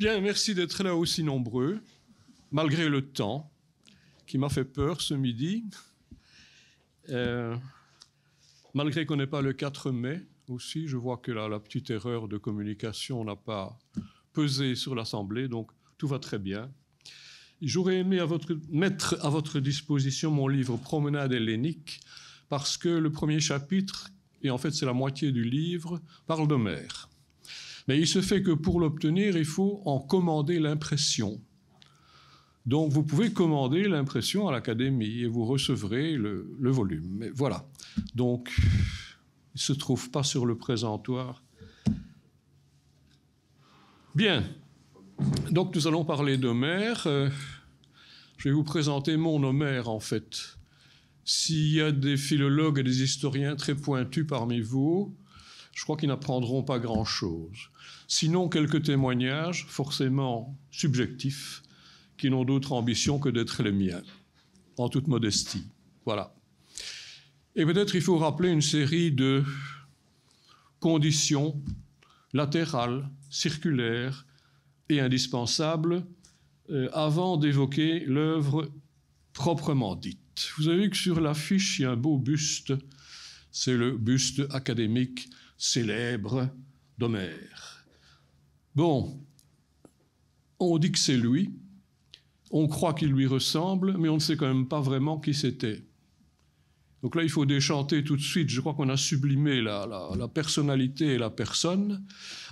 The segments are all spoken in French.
Bien, merci d'être là aussi nombreux, malgré le temps qui m'a fait peur ce midi, euh, malgré qu'on n'est pas le 4 mai aussi, je vois que la petite erreur de communication n'a pas pesé sur l'Assemblée, donc tout va très bien. J'aurais aimé mettre à votre disposition mon livre Promenade hellénique, parce que le premier chapitre, et en fait c'est la moitié du livre, parle de mer. Mais il se fait que pour l'obtenir, il faut en commander l'impression. Donc vous pouvez commander l'impression à l'académie et vous recevrez le, volume. Mais voilà. Donc il ne se trouve pas sur le présentoir. Bien. Donc nous allons parler d'Homère. Euh, je vais vous présenter mon Homère en fait. S'il y a des philologues et des historiens très pointus parmi vous, je crois qu'ils n'apprendront pas grand-chose. Sinon, quelques témoignages, forcément subjectifs, qui n'ont d'autre ambition que d'être les miens, en toute modestie. Voilà. Et peut-être il faut rappeler une série de conditions latérales, circulaires et indispensables euh, avant d'évoquer l'œuvre proprement dite. Vous avez vu que sur l'affiche, il y a un beau buste. C'est le buste académique célèbre d'Homère. Bon, on dit que c'est lui, on croit qu'il lui ressemble, mais on ne sait quand même pas vraiment qui c'était. Donc là, il faut déchanter tout de suite. Je crois qu'on a sublimé la, personnalité et la personne.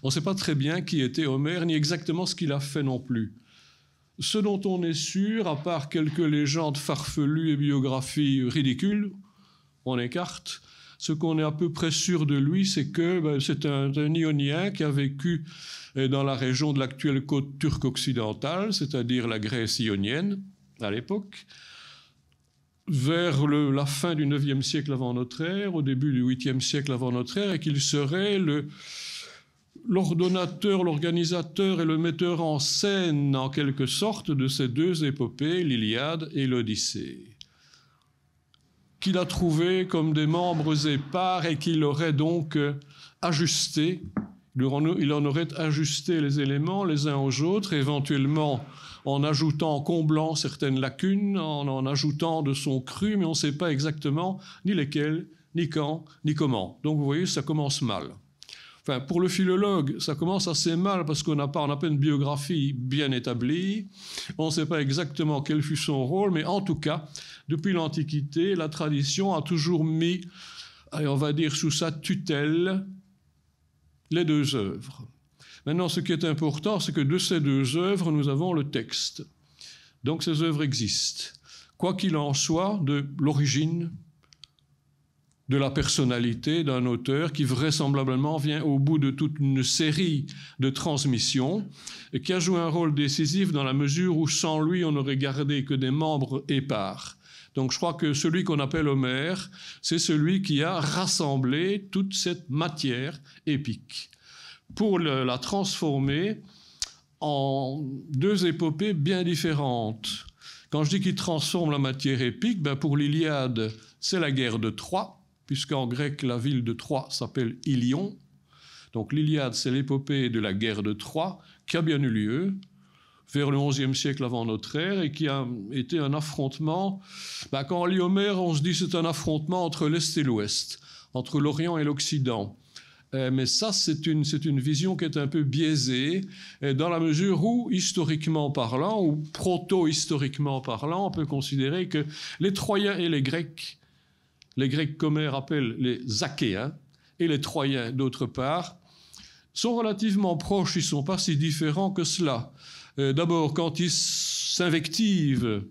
On ne sait pas très bien qui était Homère, ni exactement ce qu'il a fait non plus. Ce dont on est sûr, à part quelques légendes farfelues et biographies ridicules, on écarte, ce qu'on est à peu près sûr de lui, c'est que ben, c'est un, Ionien qui a vécu euh, dans la région de l'actuelle côte turque occidentale, c'est-à-dire la Grèce ionienne à l'époque, vers la fin du 9 siècle avant notre ère, au début du 8 siècle avant notre ère, et qu'il serait l'ordonnateur, l'organisateur et le metteur en scène, en quelque sorte, de ces deux épopées, l'Iliade et l'Odyssée qu'il a trouvé comme des membres épars et qu'il aurait donc euh, ajusté, il en aurait ajusté les éléments les uns aux autres, éventuellement en ajoutant, en comblant certaines lacunes, en en ajoutant de son cru, mais on ne sait pas exactement ni lesquels, ni quand, ni comment. Donc vous voyez, ça commence mal. Enfin, pour le philologue, ça commence assez mal parce qu'on n'a pas, pas une biographie bien établie, on ne sait pas exactement quel fut son rôle, mais en tout cas, depuis l'Antiquité, la tradition a toujours mis, on va dire, sous sa tutelle les deux œuvres. Maintenant, ce qui est important, c'est que de ces deux œuvres, nous avons le texte. Donc ces œuvres existent. Quoi qu'il en soit, de l'origine, de la personnalité d'un auteur qui vraisemblablement vient au bout de toute une série de transmissions et qui a joué un rôle décisif dans la mesure où sans lui on n'aurait gardé que des membres épars. Donc je crois que celui qu'on appelle Homère, c'est celui qui a rassemblé toute cette matière épique pour la transformer en deux épopées bien différentes. Quand je dis qu'il transforme la matière épique, ben pour l'Iliade, c'est la guerre de Troie, puisqu'en grec, la ville de Troie s'appelle Ilion. Donc l'Iliade, c'est l'épopée de la guerre de Troie qui a bien eu lieu, vers le XIe siècle avant notre ère et qui a été un affrontement. Bah, quand on lit Homère, on se dit c'est un affrontement entre l'Est et l'Ouest, entre l'Orient et l'Occident. Euh, mais ça, c'est une, c'est une vision qui est un peu biaisée, euh, dans la mesure où, historiquement parlant, ou proto-historiquement parlant, on peut considérer que les Troyens et les Grecs, les Grecs qu'Homère appelle les Achéens, et les Troyens, d'autre part, sont relativement proches, ils ne sont pas si différents que cela. Euh, d'abord, quand ils s'invectivent,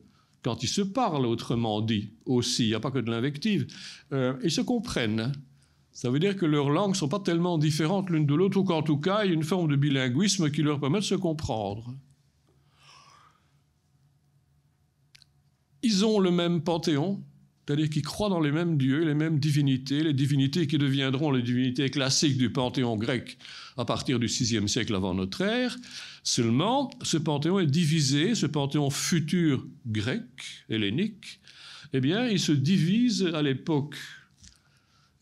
quand ils se parlent, autrement dit, aussi, il n'y a pas que de l'invective, euh, ils se comprennent. Ça veut dire que leurs langues ne sont pas tellement différentes l'une de l'autre, ou qu'en tout cas, il y a une forme de bilinguisme qui leur permet de se comprendre. Ils ont le même panthéon, c'est-à-dire qu'ils croient dans les mêmes dieux, les mêmes divinités, les divinités qui deviendront les divinités classiques du panthéon grec à partir du VIe siècle avant notre ère. Seulement, ce panthéon est divisé, ce panthéon futur grec, hellénique, eh bien, il se divise à l'époque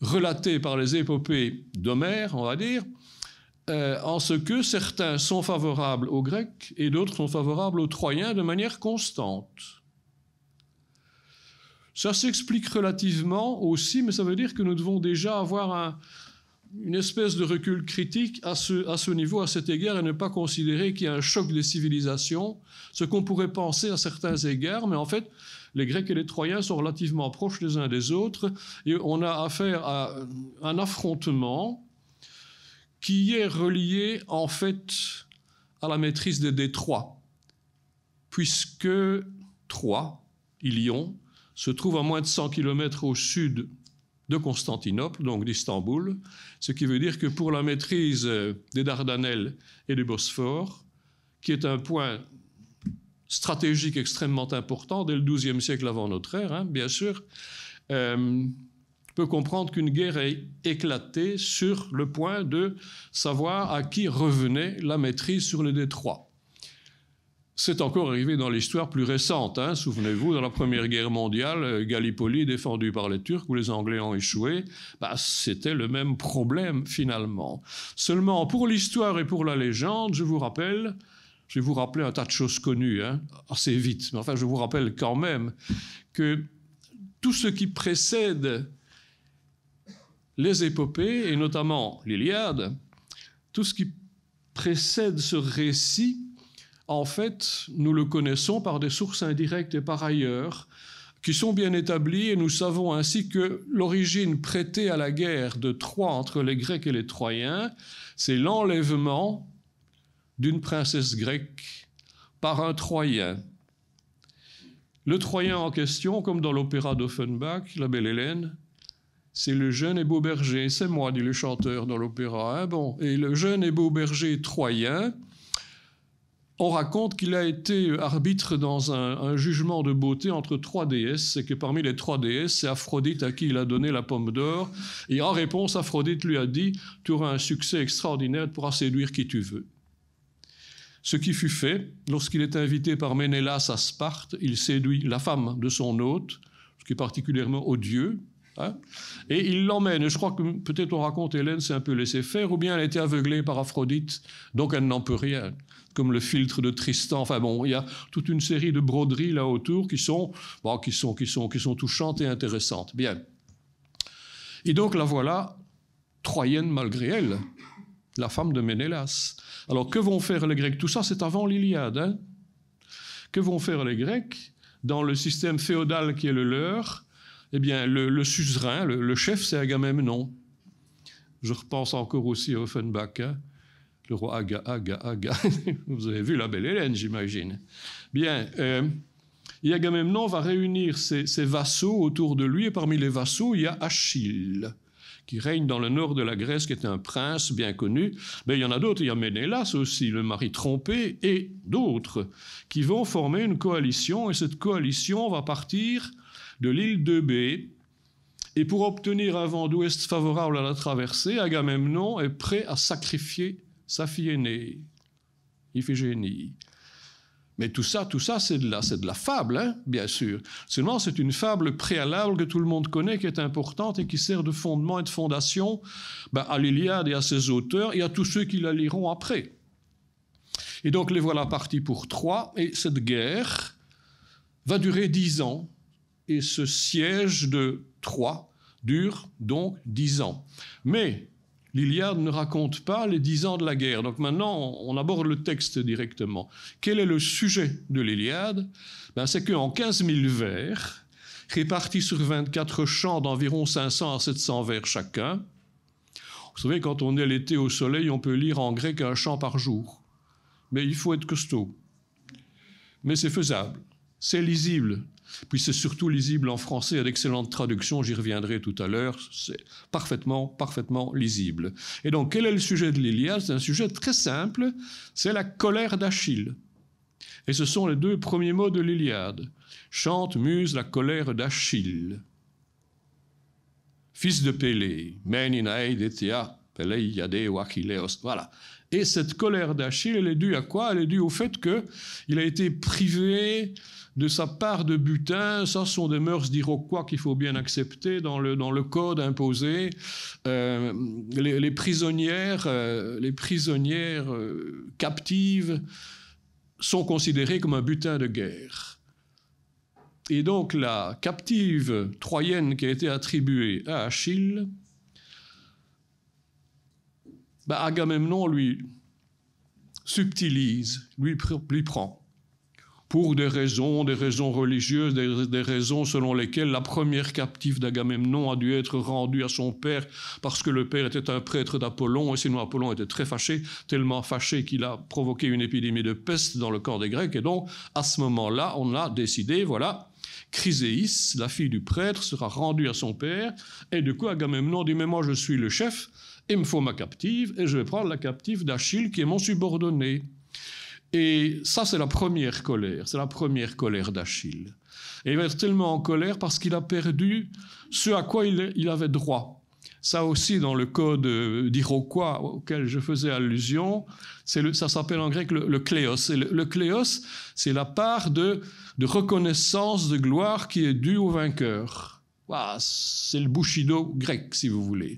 relatée par les épopées d'Homère, on va dire, euh, en ce que certains sont favorables aux Grecs et d'autres sont favorables aux Troyens de manière constante. Ça s'explique relativement aussi, mais ça veut dire que nous devons déjà avoir un, une espèce de recul critique à ce, niveau, à cet égard, et ne pas considérer qu'il y a un choc des civilisations, ce qu'on pourrait penser à certains égards, mais en fait, les Grecs et les Troyens sont relativement proches les uns des autres, et on a affaire à un affrontement qui est relié en fait à la maîtrise des détroits, puisque Troie, Ilion, se trouve à moins de 100 km au sud de Constantinople, donc d'Istanbul, ce qui veut dire que pour la maîtrise euh, des Dardanelles et du Bosphore, qui est un point stratégique extrêmement important dès le XIIe siècle avant notre ère, hein, bien sûr, euh, peut comprendre qu'une guerre est éclatée sur le point de savoir à qui revenait la maîtrise sur le détroit. C'est encore arrivé dans l'histoire plus récente. Hein. Souvenez-vous, dans la Première Guerre mondiale, euh, Gallipoli défendu par les Turcs, où les Anglais ont échoué, bah, c'était le même problème finalement. Seulement, pour l'histoire et pour la légende, je vous rappelle, je vais vous rappeler un tas de choses connues, hein, assez vite, mais enfin je vous rappelle quand même que tout ce qui précède les épopées, et notamment l'Iliade, tout ce qui précède ce récit, en fait, nous le connaissons par des sources indirectes et par ailleurs, qui sont bien établies, et nous savons ainsi que l'origine prêtée à la guerre de Troie entre les Grecs et les Troyens, c'est l'enlèvement d'une princesse grecque par un Troyen. Le Troyen en question, comme dans l'opéra d'Offenbach, La Belle Hélène, c'est le jeune et beau berger, c'est moi, dit le chanteur dans l'opéra. Ah et le jeune et beau berger troyen, on raconte qu'il a été arbitre dans un, jugement de beauté entre trois déesses et que parmi les trois déesses, c'est Aphrodite à qui il a donné la pomme d'or. Et en réponse, Aphrodite lui a dit Tu auras un succès extraordinaire, tu pourras séduire qui tu veux. Ce qui fut fait, lorsqu'il est invité par Ménélas à Sparte, il séduit la femme de son hôte, ce qui est particulièrement odieux, Hein et il l'emmène. Et je crois que peut-être on raconte Hélène s'est un peu laissée faire, ou bien elle a été aveuglée par Aphrodite, donc elle n'en peut rien. Comme le filtre de Tristan. Enfin bon, il y a toute une série de broderies là autour qui sont, qui sont, qui sont, qui sont touchantes et intéressantes. Bien. Et donc la voilà, troyenne malgré elle, la femme de Ménélas. Alors que vont faire les Grecs Tout ça, c'est avant l'Iliade. Hein que vont faire les Grecs dans le système féodal qui est le leur eh bien, le, suzerain, le, chef, c'est Agamemnon. Je repense encore aussi à Offenbach, hein. le roi Aga, Aga, Aga. Vous avez vu la belle Hélène, j'imagine. Bien, euh, Agamemnon va réunir ses, ses, vassaux autour de lui, et parmi les vassaux, il y a Achille, qui règne dans le nord de la Grèce, qui est un prince bien connu. Mais il y en a d'autres, il y a Ménélas aussi, le mari trompé, et d'autres, qui vont former une coalition, et cette coalition va partir de l'île de B. Et pour obtenir un vent d'ouest favorable à la traversée, Agamemnon est prêt à sacrifier sa fille aînée, Iphigénie. Mais tout ça, tout ça, c'est de la, c'est de la fable, hein, bien sûr. Seulement, c'est une fable préalable que tout le monde connaît, qui est importante et qui sert de fondement et de fondation ben, à l'Iliade et à ses auteurs et à tous ceux qui la liront après. Et donc, les voilà partis pour Troie, et cette guerre va durer dix ans, et ce siège de Troie dure donc dix ans. Mais l'Iliade ne raconte pas les dix ans de la guerre. Donc maintenant, on aborde le texte directement. Quel est le sujet de l'Iliade ben, C'est qu'en 15 000 vers, répartis sur 24 chants d'environ 500 à 700 vers chacun, vous savez, quand on est l'été au soleil, on peut lire en grec un chant par jour. Mais il faut être costaud. Mais c'est faisable, c'est lisible, puis c'est surtout lisible en français, à d'excellentes traductions, j'y reviendrai tout à l'heure, c'est parfaitement, parfaitement lisible. Et donc, quel est le sujet de l'Iliade C'est un sujet très simple, c'est la colère d'Achille. Et ce sont les deux premiers mots de l'Iliade. Chante, muse, la colère d'Achille. Fils de Pélée, Achilleos. Voilà. Et cette colère d'Achille, elle est due à quoi Elle est due au fait qu'il a été privé de sa part de butin. Ça sont des mœurs d'Iroquois qu'il faut bien accepter dans le, dans le code imposé. Euh, les, prisonnières, euh, les prisonnières euh, captives sont considérées comme un butin de guerre. Et donc la captive troyenne qui a été attribuée à Achille, bah, Agamemnon lui subtilise, lui, lui prend pour des raisons, des raisons religieuses, des, raisons selon lesquelles la première captive d'Agamemnon a dû être rendue à son père parce que le père était un prêtre d'Apollon, et sinon Apollon était très fâché, tellement fâché qu'il a provoqué une épidémie de peste dans le corps des Grecs, et donc à ce moment-là, on a décidé, voilà, Chryséis, la fille du prêtre, sera rendue à son père, et du coup Agamemnon dit, mais moi je suis le chef, il me faut ma captive, et je vais prendre la captive d'Achille qui est mon subordonné. Et ça, c'est la première colère, c'est la première colère d'Achille. Et il va être tellement en colère parce qu'il a perdu ce à quoi il, avait droit. Ça aussi, dans le code euh, d'Iroquois auquel je faisais allusion, ça s'appelle en grec le, kleos le, kleos, c'est la part de, reconnaissance, de gloire qui est due au vainqueur. c'est le bushido grec, si vous voulez.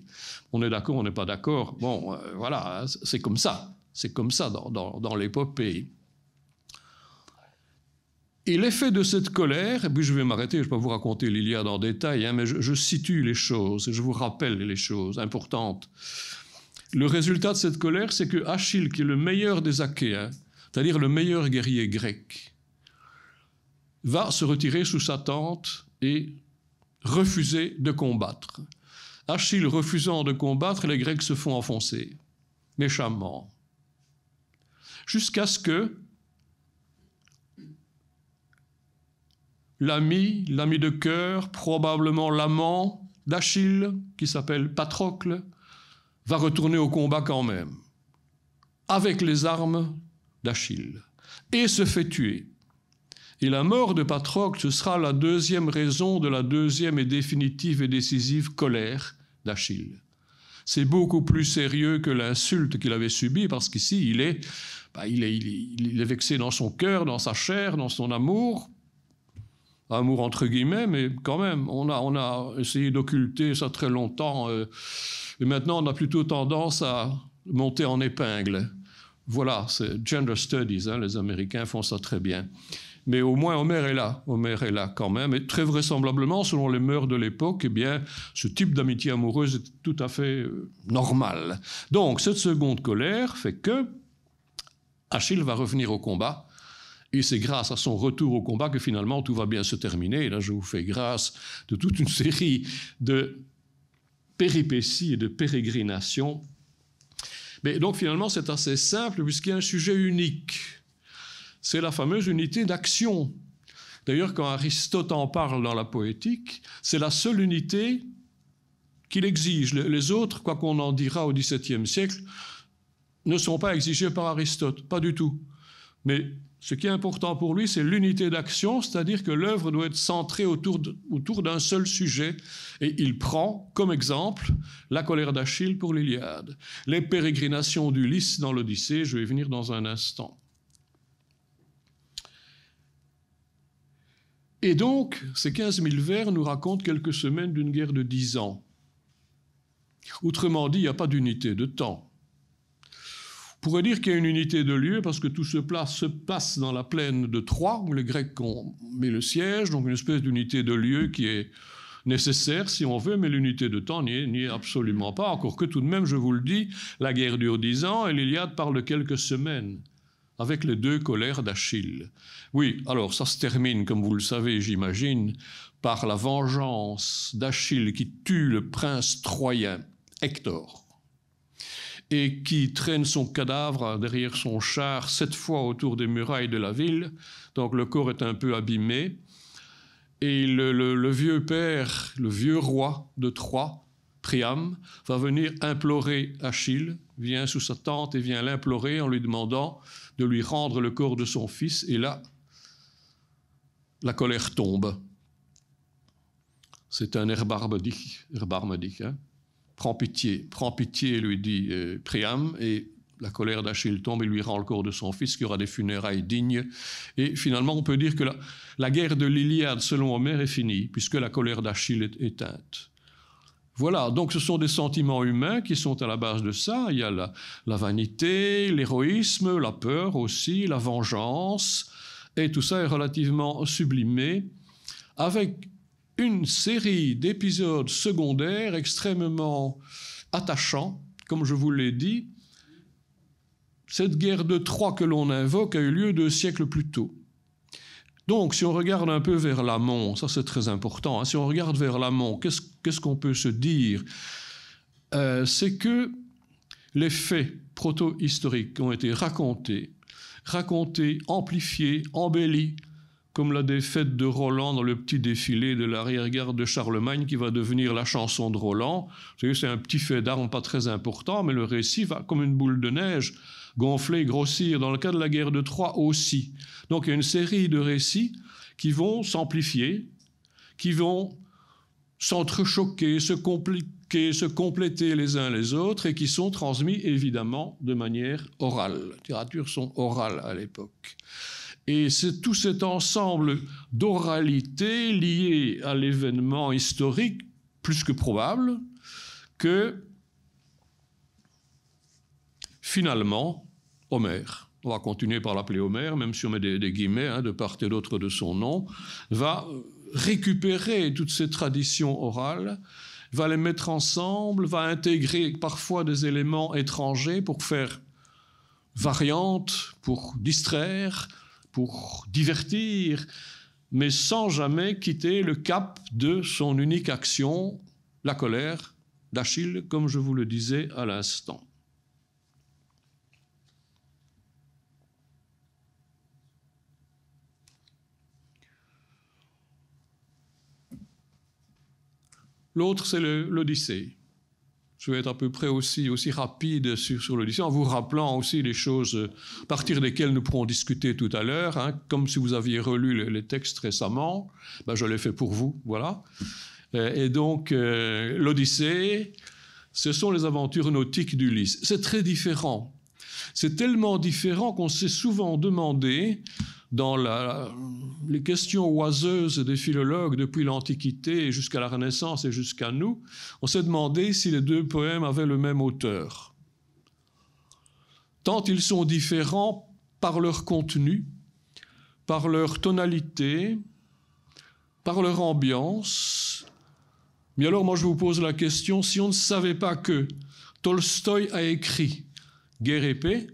On est d'accord, on n'est pas d'accord. Bon, euh, voilà, c'est comme ça. C'est comme ça dans, l'épopée. Et l'effet de cette colère, et puis je vais m'arrêter, je ne vais pas vous raconter l'Iliade en détail, hein, mais je, situe les choses, je vous rappelle les choses importantes. Le résultat de cette colère, c'est que Achille, qui est le meilleur des Achéens, c'est-à-dire le meilleur guerrier grec, va se retirer sous sa tente et refuser de combattre. Achille refusant de combattre, les Grecs se font enfoncer, méchamment jusqu'à ce que l'ami, l'ami de cœur, probablement l'amant d'Achille, qui s'appelle Patrocle, va retourner au combat quand même, avec les armes d'Achille, et se fait tuer. Et la mort de Patrocle, ce sera la deuxième raison de la deuxième et définitive et décisive colère d'Achille. C'est beaucoup plus sérieux que l'insulte qu'il avait subie, parce qu'ici, bah, il est, il, est, vexé dans son cœur, dans sa chair, dans son amour, amour entre guillemets, mais quand même, on a, on a essayé d'occulter ça très longtemps, euh, et maintenant on a plutôt tendance à monter en épingle. Voilà, c'est gender studies, hein, les Américains font ça très bien mais au moins Homer est là. Homer est là quand même. Et très vraisemblablement, selon les mœurs de l'époque, eh bien, ce type d'amitié amoureuse est tout à fait euh, normal. Donc, cette seconde colère fait que Achille va revenir au combat. Et c'est grâce à son retour au combat que finalement tout va bien se terminer. Et là, je vous fais grâce de toute une série de péripéties et de pérégrinations. Mais donc finalement, c'est assez simple puisqu'il y a un sujet unique c'est la fameuse unité d'action. D'ailleurs, quand Aristote en parle dans la poétique, c'est la seule unité qu'il exige. Les autres, quoi qu'on en dira au XVIIe siècle, ne sont pas exigés par Aristote, pas du tout. Mais ce qui est important pour lui, c'est l'unité d'action, c'est-à-dire que l'œuvre doit être centrée autour, d'un seul sujet. Et il prend comme exemple la colère d'Achille pour l'Iliade, les pérégrinations d'Ulysse dans l'Odyssée, je vais y venir dans un instant. Et donc, ces 15 000 vers nous racontent quelques semaines d'une guerre de 10 ans. Autrement dit, il n'y a pas d'unité de temps. On pourrait dire qu'il y a une unité de lieu parce que tout ce plat se passe dans la plaine de Troie, où les Grecs ont mis le siège, donc une espèce d'unité de lieu qui est nécessaire si on veut, mais l'unité de temps n'y est, absolument pas, encore que tout de même, je vous le dis, la guerre dure 10 ans et l'Iliade parle de quelques semaines avec les deux colères d'Achille. Oui, alors ça se termine, comme vous le savez, j'imagine, par la vengeance d'Achille qui tue le prince troyen, Hector, et qui traîne son cadavre derrière son char sept fois autour des murailles de la ville, donc le corps est un peu abîmé, et le, vieux père, le vieux roi de Troie, Priam, va venir implorer Achille, vient sous sa tente et vient l'implorer en lui demandant de lui rendre le corps de son fils. Et là, la colère tombe. C'est un herbarmadique. Hein. Prends pitié, prends pitié, lui dit euh, Priam, et la colère d'Achille tombe, et lui rend le corps de son fils, qui aura des funérailles dignes. Et finalement, on peut dire que la, la guerre de l'Iliade, selon Homère, est finie, puisque la colère d'Achille est éteinte. Voilà, donc ce sont des sentiments humains qui sont à la base de ça. Il y a la, vanité, l'héroïsme, la peur aussi, la vengeance, et tout ça est relativement sublimé, avec une série d'épisodes secondaires extrêmement attachants, comme je vous l'ai dit. Cette guerre de Troie que l'on invoque a eu lieu deux siècles plus tôt. Donc, si on regarde un peu vers l'amont, ça c'est très important, hein. si on regarde vers l'amont, qu'est-ce qu'on peut se dire euh, C'est que les faits proto-historiques ont été racontés, racontés, amplifiés, embellis, comme la défaite de Roland dans le petit défilé de l'arrière-garde de Charlemagne qui va devenir la chanson de Roland. C'est un petit fait d'armes pas très important, mais le récit va comme une boule de neige gonfler, grossir, dans le cas de la guerre de Troie aussi. Donc il y a une série de récits qui vont s'amplifier, qui vont s'entrechoquer, se compliquer, se compléter les uns les autres et qui sont transmis évidemment de manière orale. Les littératures sont orales à l'époque. Et c'est tout cet ensemble d'oralité lié à l'événement historique plus que probable que finalement Homère, on va continuer par l'appeler Homère, même si on met des, guillemets hein, de part et d'autre de son nom, va euh, récupérer toutes ces traditions orales, va les mettre ensemble, va intégrer parfois des éléments étrangers pour faire variantes, pour distraire, pour divertir, mais sans jamais quitter le cap de son unique action, la colère d'Achille, comme je vous le disais à l'instant. L'autre, c'est l'Odyssée. Je vais être à peu près aussi, aussi rapide sur, sur l'Odyssée, en vous rappelant aussi les choses à partir desquelles nous pourrons discuter tout à l'heure, hein. comme si vous aviez relu les, textes récemment. Ben, je l'ai fait pour vous, voilà. Euh, et donc, euh, l'Odyssée, ce sont les aventures nautiques d'Ulysse. C'est très différent. C'est tellement différent qu'on s'est souvent demandé dans les questions oiseuses des philologues depuis l'Antiquité jusqu'à la Renaissance et jusqu'à nous, on s'est demandé si les deux poèmes avaient le même auteur. Tant ils sont différents par leur contenu, par leur tonalité, par leur ambiance. Mais alors moi je vous pose la question, si on ne savait pas que Tolstoï a écrit Guerre et paix,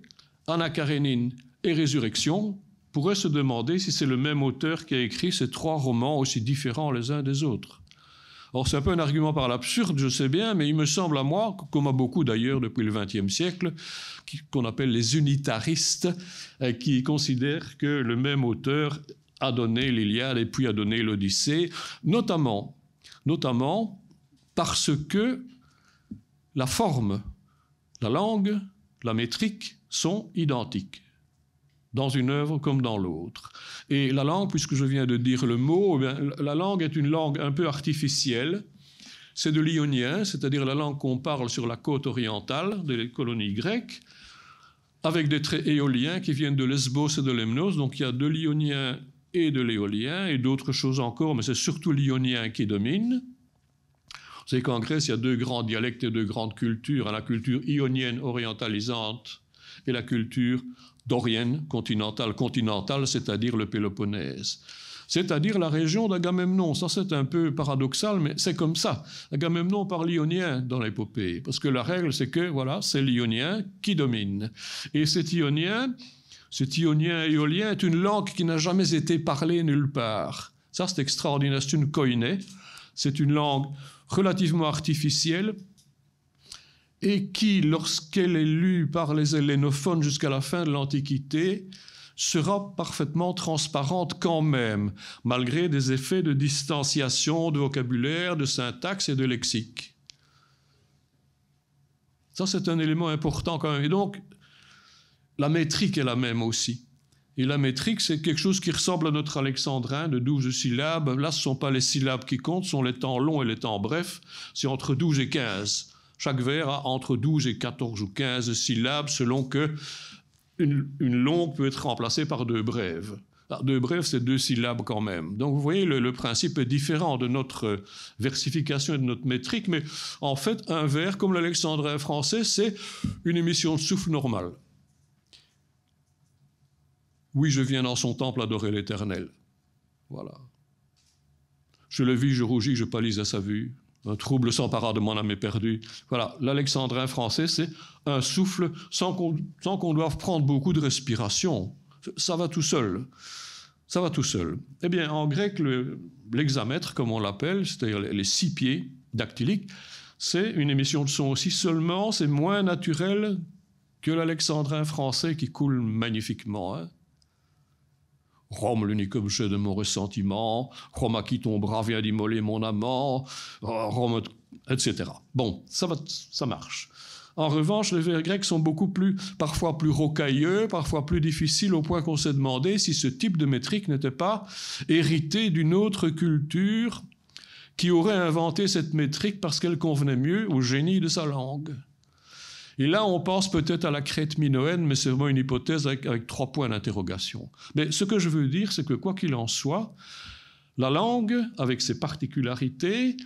Anna Karénine et Résurrection, pourrait se demander si c'est le même auteur qui a écrit ces trois romans aussi différents les uns des autres. Or, c'est un peu un argument par l'absurde, je sais bien, mais il me semble à moi, comme à beaucoup d'ailleurs depuis le XXe siècle, qu'on appelle les unitaristes, euh, qui considèrent que le même auteur a donné l'Iliade et puis a donné l'Odyssée, notamment, notamment parce que la forme, la langue, la métrique sont identiques dans une œuvre comme dans l'autre. Et la langue, puisque je viens de dire le mot, eh la langue est une langue un peu artificielle. C'est de l'ionien, c'est-à-dire la langue qu'on parle sur la côte orientale des colonies grecques, avec des traits éoliens qui viennent de Lesbos et de Lemnos. Donc il y a de l'ionien et de l'éolien et d'autres choses encore, mais c'est surtout l'ionien qui domine. Vous savez qu'en Grèce, il y a deux grands dialectes et deux grandes cultures. La culture ionienne orientalisante et la culture dorienne, continentale, continentale, c'est-à-dire le Péloponnèse. C'est-à-dire la région d'Agamemnon. Ça, c'est un peu paradoxal, mais c'est comme ça. Agamemnon parle ionien dans l'épopée, parce que la règle, c'est que, voilà, c'est l'ionien qui domine. Et cet ionien, cet ionien éolien est une langue qui n'a jamais été parlée nulle part. Ça, c'est extraordinaire. C'est une koiné. C'est une langue relativement artificielle, et qui, lorsqu'elle est lue par les hellénophones jusqu'à la fin de l'Antiquité, sera parfaitement transparente quand même, malgré des effets de distanciation de vocabulaire, de syntaxe et de lexique. Ça, c'est un élément important quand même. Et donc, la métrique est la même aussi. Et la métrique, c'est quelque chose qui ressemble à notre alexandrin de douze syllabes. Là, ce ne sont pas les syllabes qui comptent, ce sont les temps longs et les temps brefs. C'est entre 12 et 15. Chaque vers a entre 12 et 14 ou 15 syllabes selon que une, longue peut être remplacée par deux brèves. Ah, deux brèves, c'est deux syllabes quand même. Donc vous voyez, le, principe est différent de notre versification et de notre métrique, mais en fait, un vers, comme l'alexandrin français, c'est une émission de souffle normale. Oui, je viens dans son temple adorer l'Éternel. Voilà. Je le vis, je rougis, je pâlis à sa vue un trouble s'empara de mon âme éperdue. Voilà, l'alexandrin français, c'est un souffle sans qu'on, doive prendre beaucoup de respiration. Ça va tout seul. Ça va tout seul. Eh bien, en grec, le, l'hexamètre comme on l'appelle, c'est-à-dire les six pieds dactyliques, c'est une émission de son aussi, seulement c'est moins naturel que l'alexandrin français qui coule magnifiquement. Hein. Rome, l'unique objet de mon ressentiment, Rome à qui ton bras vient d'immoler mon amant, euh, Rome, etc. Bon, ça, ça marche. En revanche, les vers grecs sont beaucoup plus, parfois plus rocailleux, parfois plus difficiles, au point qu'on s'est demandé si ce type de métrique n'était pas hérité d'une autre culture qui aurait inventé cette métrique parce qu'elle convenait mieux au génie de sa langue. Et là, on pense peut-être à la crête minoenne, mais c'est vraiment une hypothèse avec trois points d'interrogation. Mais ce que je veux dire, c'est que quoi qu'il en soit, la langue, avec ses particularités,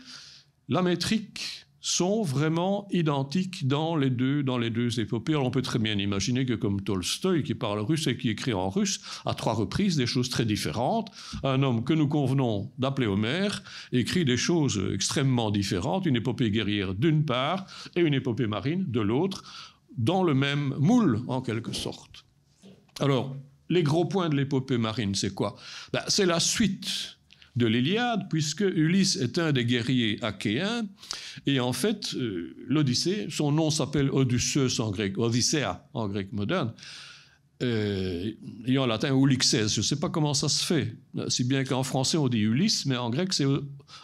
la métrique, sont vraiment identiques dans les deux, dans les deux épopées. on peut très bien imaginer que comme Tolstoï, qui parle russe et qui écrit en russe, à trois reprises des choses très différentes, un homme que nous convenons d'appeler Homère écrit des choses extrêmement différentes, une épopée guerrière d'une part et une épopée marine de l'autre, dans le même moule en quelque sorte. Alors, les gros points de l'épopée marine, c'est quoi ben, C'est la suite de l'Iliade, puisque Ulysse est un des guerriers achéens, et en fait, euh, l'Odyssée, son nom s'appelle Odysseus en grec, Odyssea en grec moderne, et euh, en latin Ulysses. Je ne sais pas comment ça se fait, si bien qu'en français on dit Ulysse, mais en grec c'est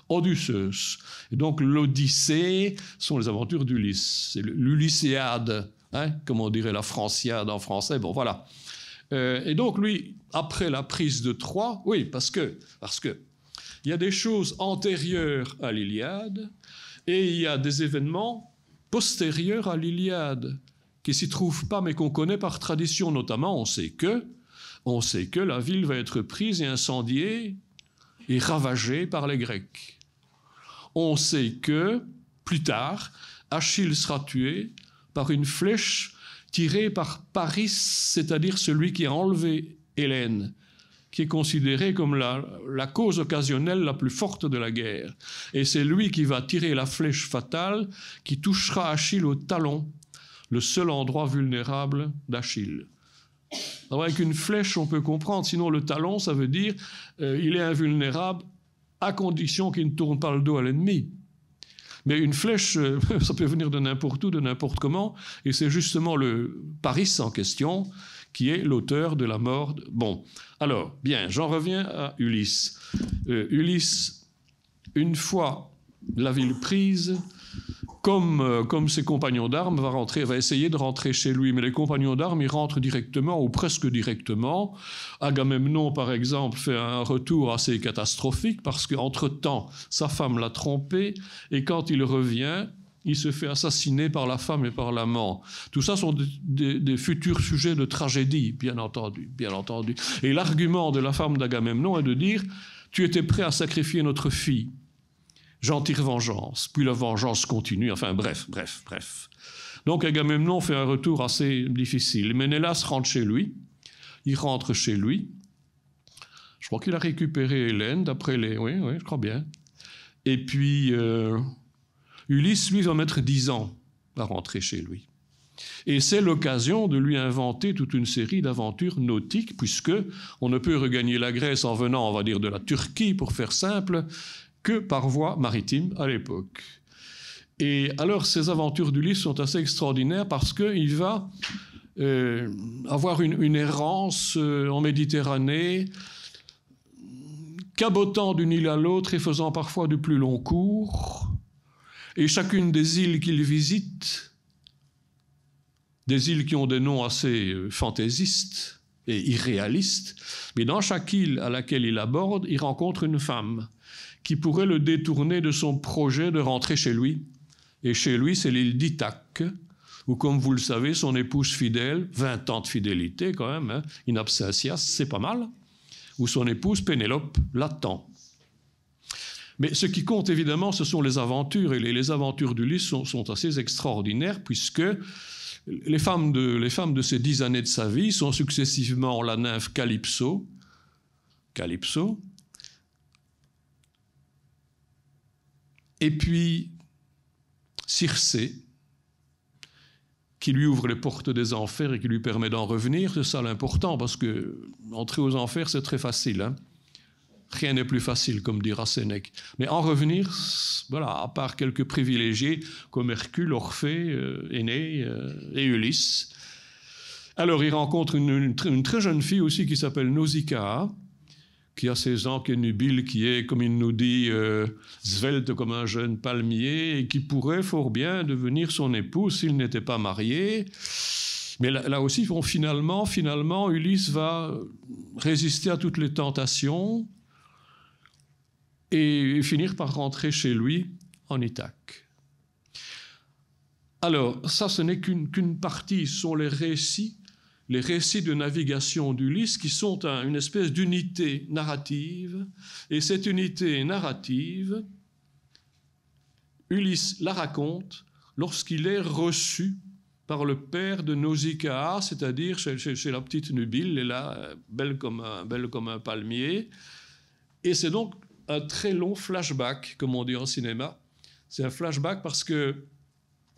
Odysseus. Et donc l'Odyssée sont les aventures d'Ulysse, c'est l'Ulysséade, hein, comme on dirait la Franciade en français, bon voilà. Euh, et donc lui, après la prise de Troie, oui, parce que, parce que il y a des choses antérieures à l'Iliade et il y a des événements postérieurs à l'Iliade qui s'y trouvent pas mais qu'on connaît par tradition notamment on sait que on sait que la ville va être prise et incendiée et ravagée par les Grecs. On sait que plus tard Achille sera tué par une flèche tirée par Paris, c'est-à-dire celui qui a enlevé Hélène qui est considéré comme la, cause occasionnelle la plus forte de la guerre. Et c'est lui qui va tirer la flèche fatale qui touchera Achille au talon, le seul endroit vulnérable d'Achille. avec une flèche, on peut comprendre, sinon le talon, ça veut dire qu'il euh, il est invulnérable à condition qu'il ne tourne pas le dos à l'ennemi. Mais une flèche, euh, ça peut venir de n'importe où, de n'importe comment, et c'est justement le Paris en question qui est l'auteur de la mort. Bon, alors, bien, j'en reviens à Ulysse. Euh, Ulysse, une fois la ville prise, comme, euh, comme ses compagnons d'armes, va, rentrer, va essayer de rentrer chez lui. Mais les compagnons d'armes, ils rentrent directement, ou presque directement. Agamemnon, par exemple, fait un retour assez catastrophique, parce qu'entre-temps, sa femme l'a trompé, et quand il revient, il se fait assassiner par la femme et par l'amant. Tout ça sont des, futurs sujets de tragédie, bien entendu, bien entendu. Et l'argument de la femme d'Agamemnon est de dire tu étais prêt à sacrifier notre fille. J'en tire vengeance. Puis la vengeance continue. Enfin bref, bref, bref. Donc Agamemnon fait un retour assez difficile. Ménélas rentre chez lui. Il rentre chez lui. Je crois qu'il a récupéré Hélène, d'après les. Oui, oui, je crois bien. Et puis. Euh, Ulysse, lui, va mettre dix ans à rentrer chez lui. Et c'est l'occasion de lui inventer toute une série d'aventures nautiques, puisque on ne peut regagner la Grèce en venant, on va dire, de la Turquie, pour faire simple, que par voie maritime à l'époque. Et alors, ces aventures d'Ulysse sont assez extraordinaires parce qu'il va euh, avoir une, errance euh, en Méditerranée, cabotant d'une île à l'autre et faisant parfois du plus long cours, et chacune des îles qu'il visite, des îles qui ont des noms assez euh, fantaisistes et irréalistes, mais dans chaque île à laquelle il aborde, il rencontre une femme qui pourrait le détourner de son projet de rentrer chez lui. Et chez lui, c'est l'île d'Ithaque, où, comme vous le savez, son épouse fidèle, 20 ans de fidélité quand même, hein, in absentia, c'est pas mal, où son épouse Pénélope l'attend. Mais ce qui compte évidemment, ce sont les aventures, et les, aventures d'Ulysse sont, sont, assez extraordinaires, puisque les femmes, de, les femmes de ces dix années de sa vie sont successivement la nymphe Calypso, Calypso, et puis Circé, qui lui ouvre les portes des enfers et qui lui permet d'en revenir, c'est ça l'important, parce que entrer aux enfers, c'est très facile. Hein. Rien n'est plus facile, comme dira Sénèque. Mais en revenir, voilà, à part quelques privilégiés comme Hercule, Orphée, euh, euh et Ulysse. Alors, il rencontre une, très jeune fille aussi qui s'appelle Nausicaa, qui a ses ans, qui est nubile, qui est, comme il nous dit, euh, svelte comme un jeune palmier, et qui pourrait fort bien devenir son épouse s'il n'était pas marié. Mais là, aussi, finalement, finalement, Ulysse va résister à toutes les tentations et finir par rentrer chez lui en Ithaque. Alors, ça, ce n'est qu'une partie, ce sont les récits, les récits de navigation d'Ulysse qui sont une espèce d'unité narrative. Et cette unité narrative, Ulysse la raconte lorsqu'il est reçu par le père de Nausicaa, c'est-à-dire chez, la petite Nubile, elle est là, belle comme belle comme un palmier. Et c'est donc un très long flashback, comme on dit en cinéma. C'est un flashback parce que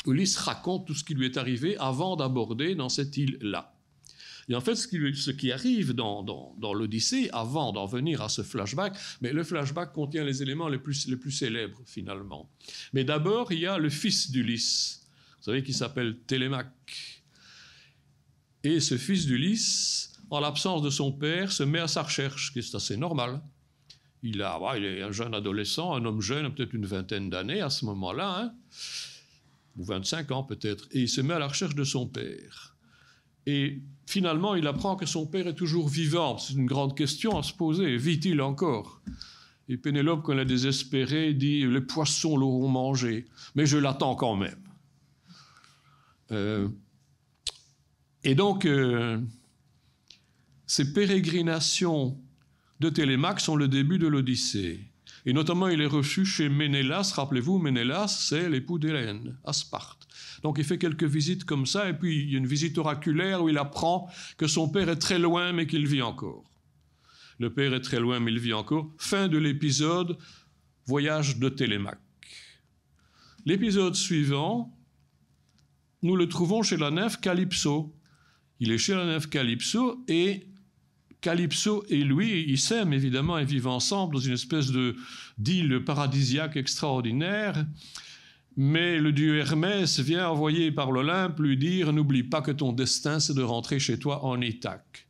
Ulysse raconte tout ce qui lui est arrivé avant d'aborder dans cette île-là. Et en fait, ce qui, arrive dans, l'Odyssée, avant d'en venir à ce flashback, mais le flashback contient les éléments les plus, célèbres finalement. Mais d'abord, il y a le fils d'Ulysse, vous savez, qui s'appelle Télémaque. Et ce fils d'Ulysse, en l'absence de son père, se met à sa recherche, ce qui est assez normal il, est un jeune adolescent, un homme jeune, peut-être une vingtaine d'années à ce moment-là, hein, ou 25 ans peut-être, et il se met à la recherche de son père. Et finalement, il apprend que son père est toujours vivant. C'est une grande question à se poser. Vit-il encore Et Pénélope, quand elle est désespérée, dit Les poissons l'auront mangé, mais je l'attends quand même. Euh, et donc, euh, ces pérégrinations de Télémaque sont le début de l'Odyssée. Et notamment, il est reçu chez Ménélas. Rappelez-vous, Ménélas, c'est l'époux d'Hélène, à Sparte. Donc, il fait quelques visites comme ça, et puis il y a une visite oraculaire où il apprend que son père est très loin, mais qu'il vit encore. Le père est très loin, mais il vit encore. Fin de l'épisode Voyage de Télémaque. L'épisode suivant, nous le trouvons chez la nef Calypso. Il est chez la nef Calypso et Calypso et lui, ils s'aiment évidemment et vivent ensemble dans une espèce de d'île paradisiaque extraordinaire. Mais le dieu Hermès vient envoyer par l'Olympe lui dire N'oublie pas que ton destin, c'est de rentrer chez toi en Ithaque.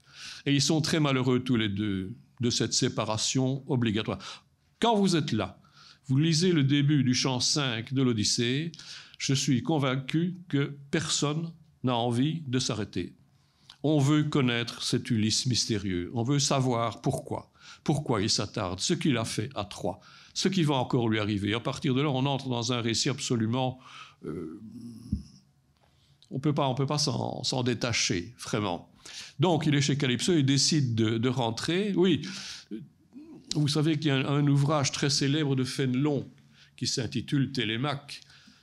Et ils sont très malheureux tous les deux de cette séparation obligatoire. Quand vous êtes là, vous lisez le début du chant 5 de l'Odyssée, je suis convaincu que personne n'a envie de s'arrêter. On veut connaître cet Ulysse mystérieux. On veut savoir pourquoi. Pourquoi il s'attarde, ce qu'il a fait à Troie, ce qui va encore lui arriver. À partir de là, on entre dans un récit absolument... Euh, on peut pas, on peut pas s'en détacher, vraiment. Donc, il est chez Calypso, il décide de, rentrer. Oui, vous savez qu'il y a un, ouvrage très célèbre de Fénelon qui s'intitule Télémaque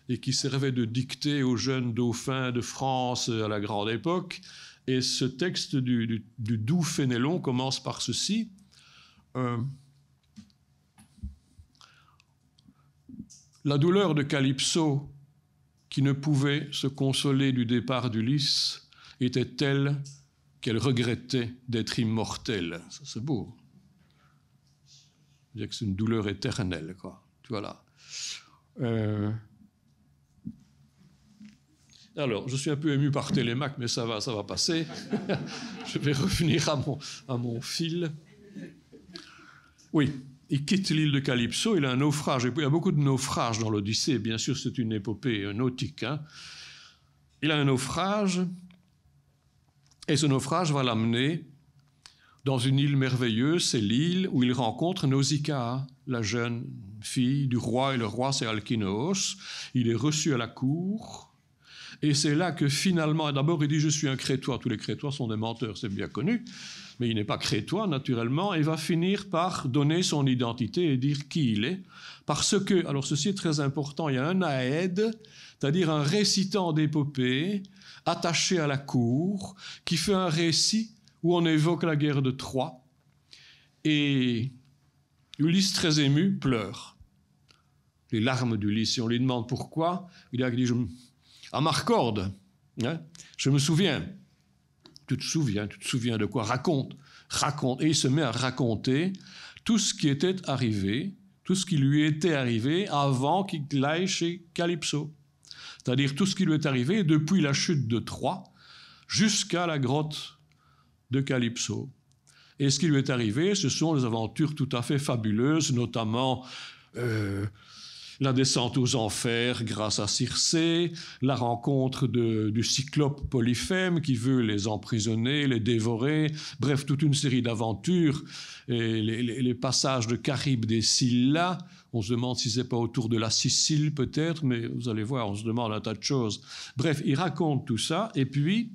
et qui servait de dictée aux jeunes dauphins de France à la grande époque et ce texte du, doux Fénélon commence par ceci. Euh, la douleur de Calypso, qui ne pouvait se consoler du départ d'Ulysse, était telle qu'elle regrettait d'être immortelle. c'est beau. C'est une douleur éternelle, quoi. Tu euh, alors, je suis un peu ému par Télémaque, mais ça va, ça va passer. je vais revenir à mon, fil. Oui, il quitte l'île de Calypso, il a un naufrage. Et il y a beaucoup de naufrages dans l'Odyssée, bien sûr, c'est une épopée euh, nautique. Hein. Il a un naufrage, et ce naufrage va l'amener dans une île merveilleuse, c'est l'île où il rencontre Nausicaa, la jeune fille du roi, et le roi c'est Alkinoos. Il est reçu à la cour, et c'est là que finalement, d'abord il dit je suis un crétois, tous les crétois sont des menteurs, c'est bien connu, mais il n'est pas crétois naturellement, et va finir par donner son identité et dire qui il est. Parce que, alors ceci est très important, il y a un aède, c'est-à-dire un récitant d'épopée attaché à la cour, qui fait un récit où on évoque la guerre de Troie, et Ulysse très ému pleure. Les larmes d'Ulysse, et on lui demande pourquoi, il a dit, je à Marcorde. Hein, je me souviens. Tu te souviens, tu te souviens de quoi Raconte, raconte. Et il se met à raconter tout ce qui était arrivé, tout ce qui lui était arrivé avant qu'il aille chez Calypso. C'est-à-dire tout ce qui lui est arrivé depuis la chute de Troie jusqu'à la grotte de Calypso. Et ce qui lui est arrivé, ce sont des aventures tout à fait fabuleuses, notamment euh, la descente aux enfers grâce à Circé, la rencontre du cyclope Polyphème qui veut les emprisonner, les dévorer, bref, toute une série d'aventures, les, les, passages de Caribe des Scylla, on se demande si c'est pas autour de la Sicile peut-être, mais vous allez voir, on se demande un tas de choses. Bref, il raconte tout ça, et puis,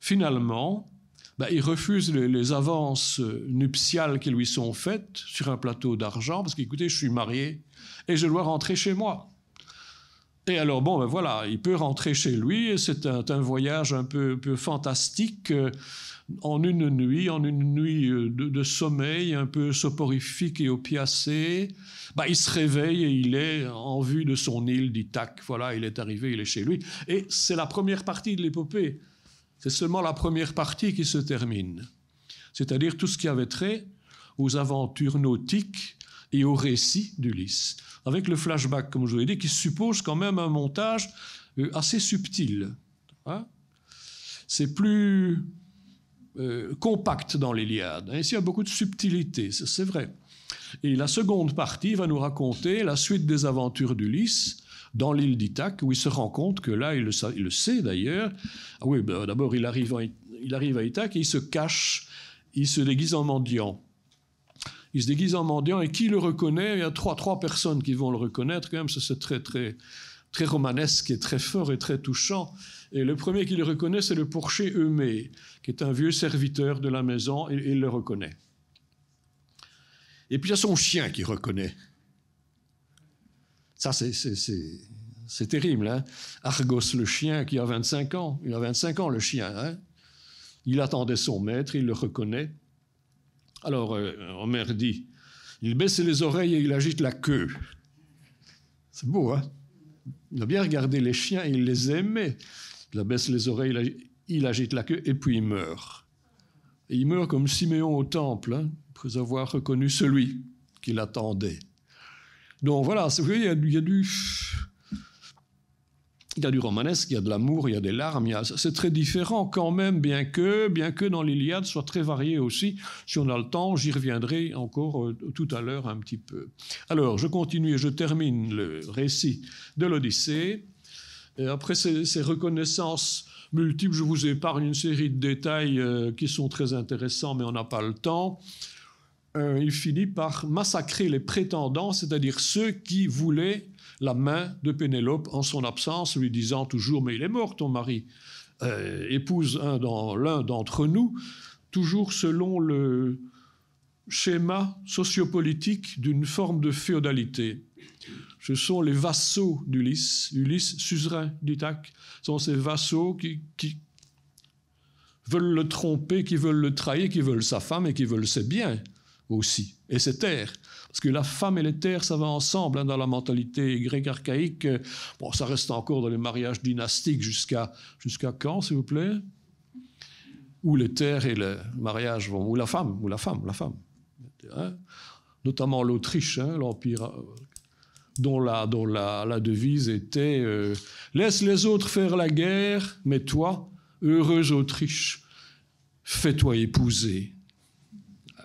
finalement, bah, il refuse les, avances euh, nuptiales qui lui sont faites sur un plateau d'argent parce qu'écoutez, je suis marié et je dois rentrer chez moi. Et alors, bon, ben voilà, il peut rentrer chez lui, et c'est un, voyage un peu, fantastique, euh, en une nuit, en une nuit euh, de, sommeil un peu soporifique et opiacé. Bah, il se réveille et il est en vue de son île d'Itac. Voilà, il est arrivé, il est chez lui. Et c'est la première partie de l'épopée. C'est seulement la première partie qui se termine, c'est-à-dire tout ce qui avait trait aux aventures nautiques et au récit d'Ulysse, avec le flashback, comme je vous l'ai dit, qui suppose quand même un montage euh, assez subtil. Hein. C'est plus euh, compact dans l'Iliade. Hein. Ici, il y a beaucoup de subtilité, c'est vrai. Et la seconde partie va nous raconter la suite des aventures d'Ulysse, dans l'île d'Ithaque, où il se rend compte que là, il le, sait d'ailleurs. Ah oui, bah, d'abord, il arrive, il arrive à Ithaque et il se cache, il se déguise en mendiant. Il se déguise en mendiant et qui le reconnaît Il y a trois, trois personnes qui vont le reconnaître quand même. C'est très, très, très romanesque et très fort et très touchant. Et le premier qui le reconnaît, c'est le porcher Eumée, qui est un vieux serviteur de la maison, et il le reconnaît. Et puis il y a son chien qui reconnaît. Ça, c'est terrible. Hein. Argos le chien qui a 25 ans. Il a 25 ans, le chien. Hein. Il attendait son maître, il le reconnaît. Alors, euh, Homer dit, il baisse les oreilles et il agite la queue. C'est beau, hein Il a bien regardé les chiens, il les aimait. Il baisse les oreilles, il agite la queue et puis il meurt. Et il meurt comme Siméon au temple, hein, après avoir reconnu celui qui l'attendait. Donc voilà, vous voyez, il y, a du il a du romanesque, il y a de l'amour, il y a des larmes, c'est très différent quand même, bien que, bien que dans l'Iliade soit très varié aussi. Si on a le temps, j'y reviendrai encore euh, tout à l'heure un petit peu. Alors, je continue et je termine le récit de l'Odyssée. Après ces, reconnaissances multiples, je vous épargne une série de détails euh, qui sont très intéressants, mais on n'a pas le temps. Euh, il finit par massacrer les prétendants, c'est-à-dire ceux qui voulaient la main de Pénélope en son absence, lui disant toujours Mais il est mort, ton mari. Euh, épouse dans, l'un d'entre nous, toujours selon le schéma sociopolitique d'une forme de féodalité. Ce sont les vassaux d'Ulysse, Ulysse suzerain ce sont ces vassaux qui veulent le tromper, qui veulent le trahir, qui veulent sa femme et qui veulent ses biens aussi, et c'est terre. Parce que la femme et les terres, ça va ensemble hein, dans la mentalité grecque archaïque. Bon, ça reste encore dans les mariages dynastiques jusqu'à jusqu'à quand, s'il vous plaît Où les terres et le mariage vont, ou la femme, ou la femme, la femme. Hein Notamment l'Autriche, hein, l'Empire euh, dont la, dont la, la devise était euh, Laisse les autres faire la guerre, mais toi, heureuse Autriche, fais-toi épouser.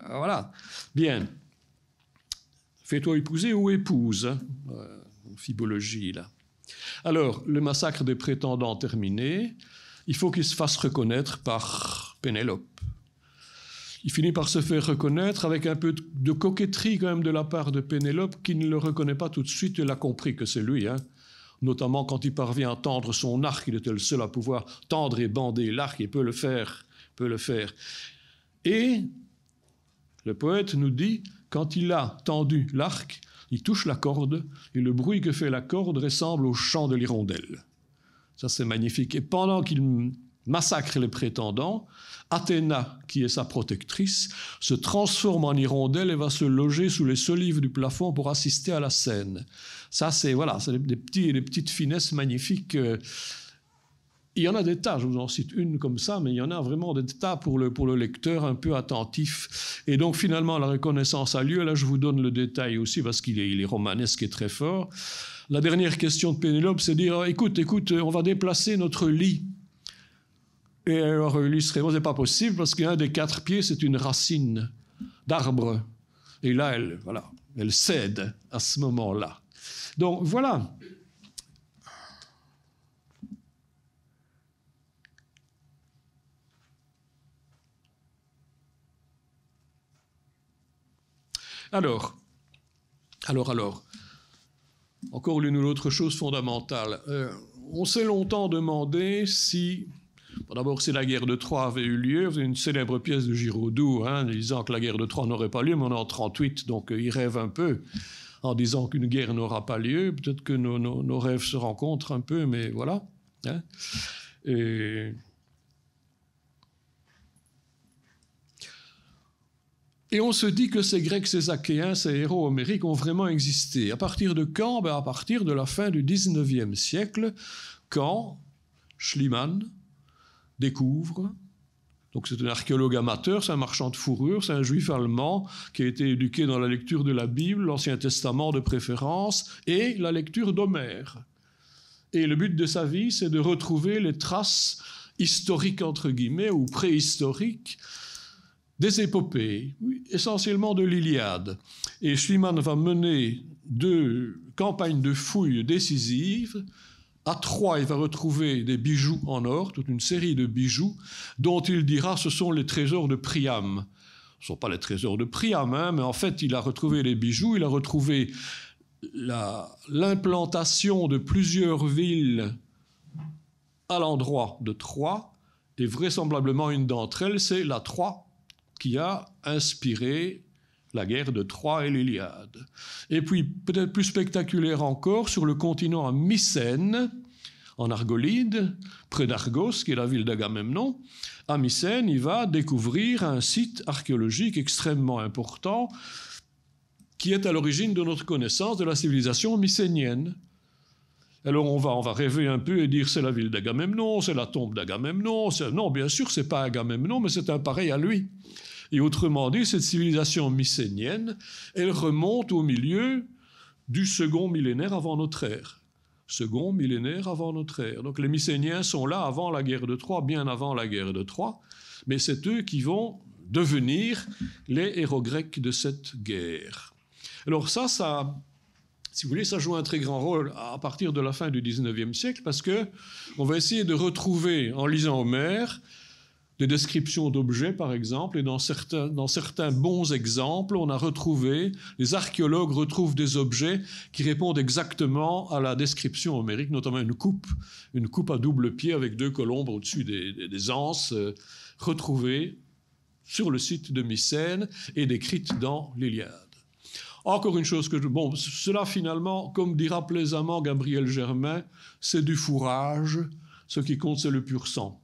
Voilà. Bien. Fais-toi épouser ou épouse. Hein. Euh, phibologie, là. Alors, le massacre des prétendants terminé, il faut qu'il se fasse reconnaître par Pénélope. Il finit par se faire reconnaître avec un peu de coquetterie quand même de la part de Pénélope qui ne le reconnaît pas tout de suite elle a compris que c'est lui. Hein. Notamment quand il parvient à tendre son arc, il était le seul à pouvoir tendre et bander l'arc il peut le faire, peut le faire. Et le poète nous dit, quand il a tendu l'arc, il touche la corde, et le bruit que fait la corde ressemble au chant de l'hirondelle. Ça, c'est magnifique. Et pendant qu'il massacre les prétendants, Athéna, qui est sa protectrice, se transforme en hirondelle et va se loger sous les solives du plafond pour assister à la scène. Ça, c'est voilà, des, des petites finesses magnifiques. Euh, il y en a des tas, je vous en cite une comme ça, mais il y en a vraiment des tas pour le, pour le lecteur un peu attentif. Et donc finalement, la reconnaissance a lieu. Là, je vous donne le détail aussi parce qu'il est, il est romanesque et très fort. La dernière question de Pénélope, c'est dire, écoute, écoute, on va déplacer notre lit. Et alors, serait c'est pas possible parce qu'un des quatre pieds, c'est une racine d'arbre. Et là, elle, voilà, elle cède à ce moment-là. Donc voilà. Alors, alors, alors, encore l'une ou l'autre chose fondamentale. Euh, on s'est longtemps demandé si D'abord, si la guerre de Troie avait eu lieu, vous une célèbre pièce de Giraudoux hein, disant que la guerre de Troie n'aurait pas lieu, mais on est en 38, donc euh, il rêve un peu en disant qu'une guerre n'aura pas lieu. Peut-être que nos, rêves se rencontrent un peu, mais voilà. Hein. Et Et on se dit que ces Grecs, ces Achéens, ces héros homériques ont vraiment existé. À partir de quand ben, À partir de la fin du 19e siècle, quand Schliemann découvre, donc c'est un archéologue amateur, c'est un marchand de fourrure, c'est un juif allemand qui a été éduqué dans la lecture de la Bible, l'Ancien Testament de préférence, et la lecture d'Homère. Et le but de sa vie, c'est de retrouver les traces historiques, entre guillemets, ou préhistoriques, des épopées, essentiellement de l'Iliade. Et Schliemann va mener deux campagnes de fouilles décisives. À Troyes, il va retrouver des bijoux en or, toute une série de bijoux, dont il dira ce sont les trésors de Priam. Ce ne sont pas les trésors de Priam, hein, mais en fait, il a retrouvé les bijoux, il a retrouvé l'implantation de plusieurs villes à l'endroit de Troie, et vraisemblablement une d'entre elles, c'est la Troie qui a inspiré la guerre de Troie et l'Iliade. Et puis, peut-être plus spectaculaire encore, sur le continent à Mycène, en Argolide, près d'Argos, qui est la ville d'Agamemnon, à Mycène, il va découvrir un site archéologique extrêmement important qui est à l'origine de notre connaissance de la civilisation mycénienne. Alors on va, on va rêver un peu et dire c'est la ville d'Agamemnon, c'est la tombe d'Agamemnon. Non, bien sûr, c'est pas Agamemnon, mais c'est un pareil à lui. Et autrement dit, cette civilisation mycénienne, elle remonte au milieu du second millénaire avant notre ère. Second millénaire avant notre ère. Donc les Mycéniens sont là avant la guerre de Troie, bien avant la guerre de Troie, mais c'est eux qui vont devenir les héros grecs de cette guerre. Alors ça, ça, si vous voulez, ça joue un très grand rôle à partir de la fin du XIXe siècle, parce que on va essayer de retrouver, en lisant Homère, des descriptions d'objets, par exemple, et dans certains, bons exemples, on a retrouvé, les archéologues retrouvent des objets qui répondent exactement à la description homérique, notamment une coupe, une coupe à double pied avec deux colombes au-dessus des, anses, euh, retrouvée sur le site de Mycène et décrite dans l'Iliade. Encore une chose que je... Bon, cela finalement, comme dira plaisamment Gabriel Germain, c'est du fourrage. Ce qui compte, c'est le pur sang.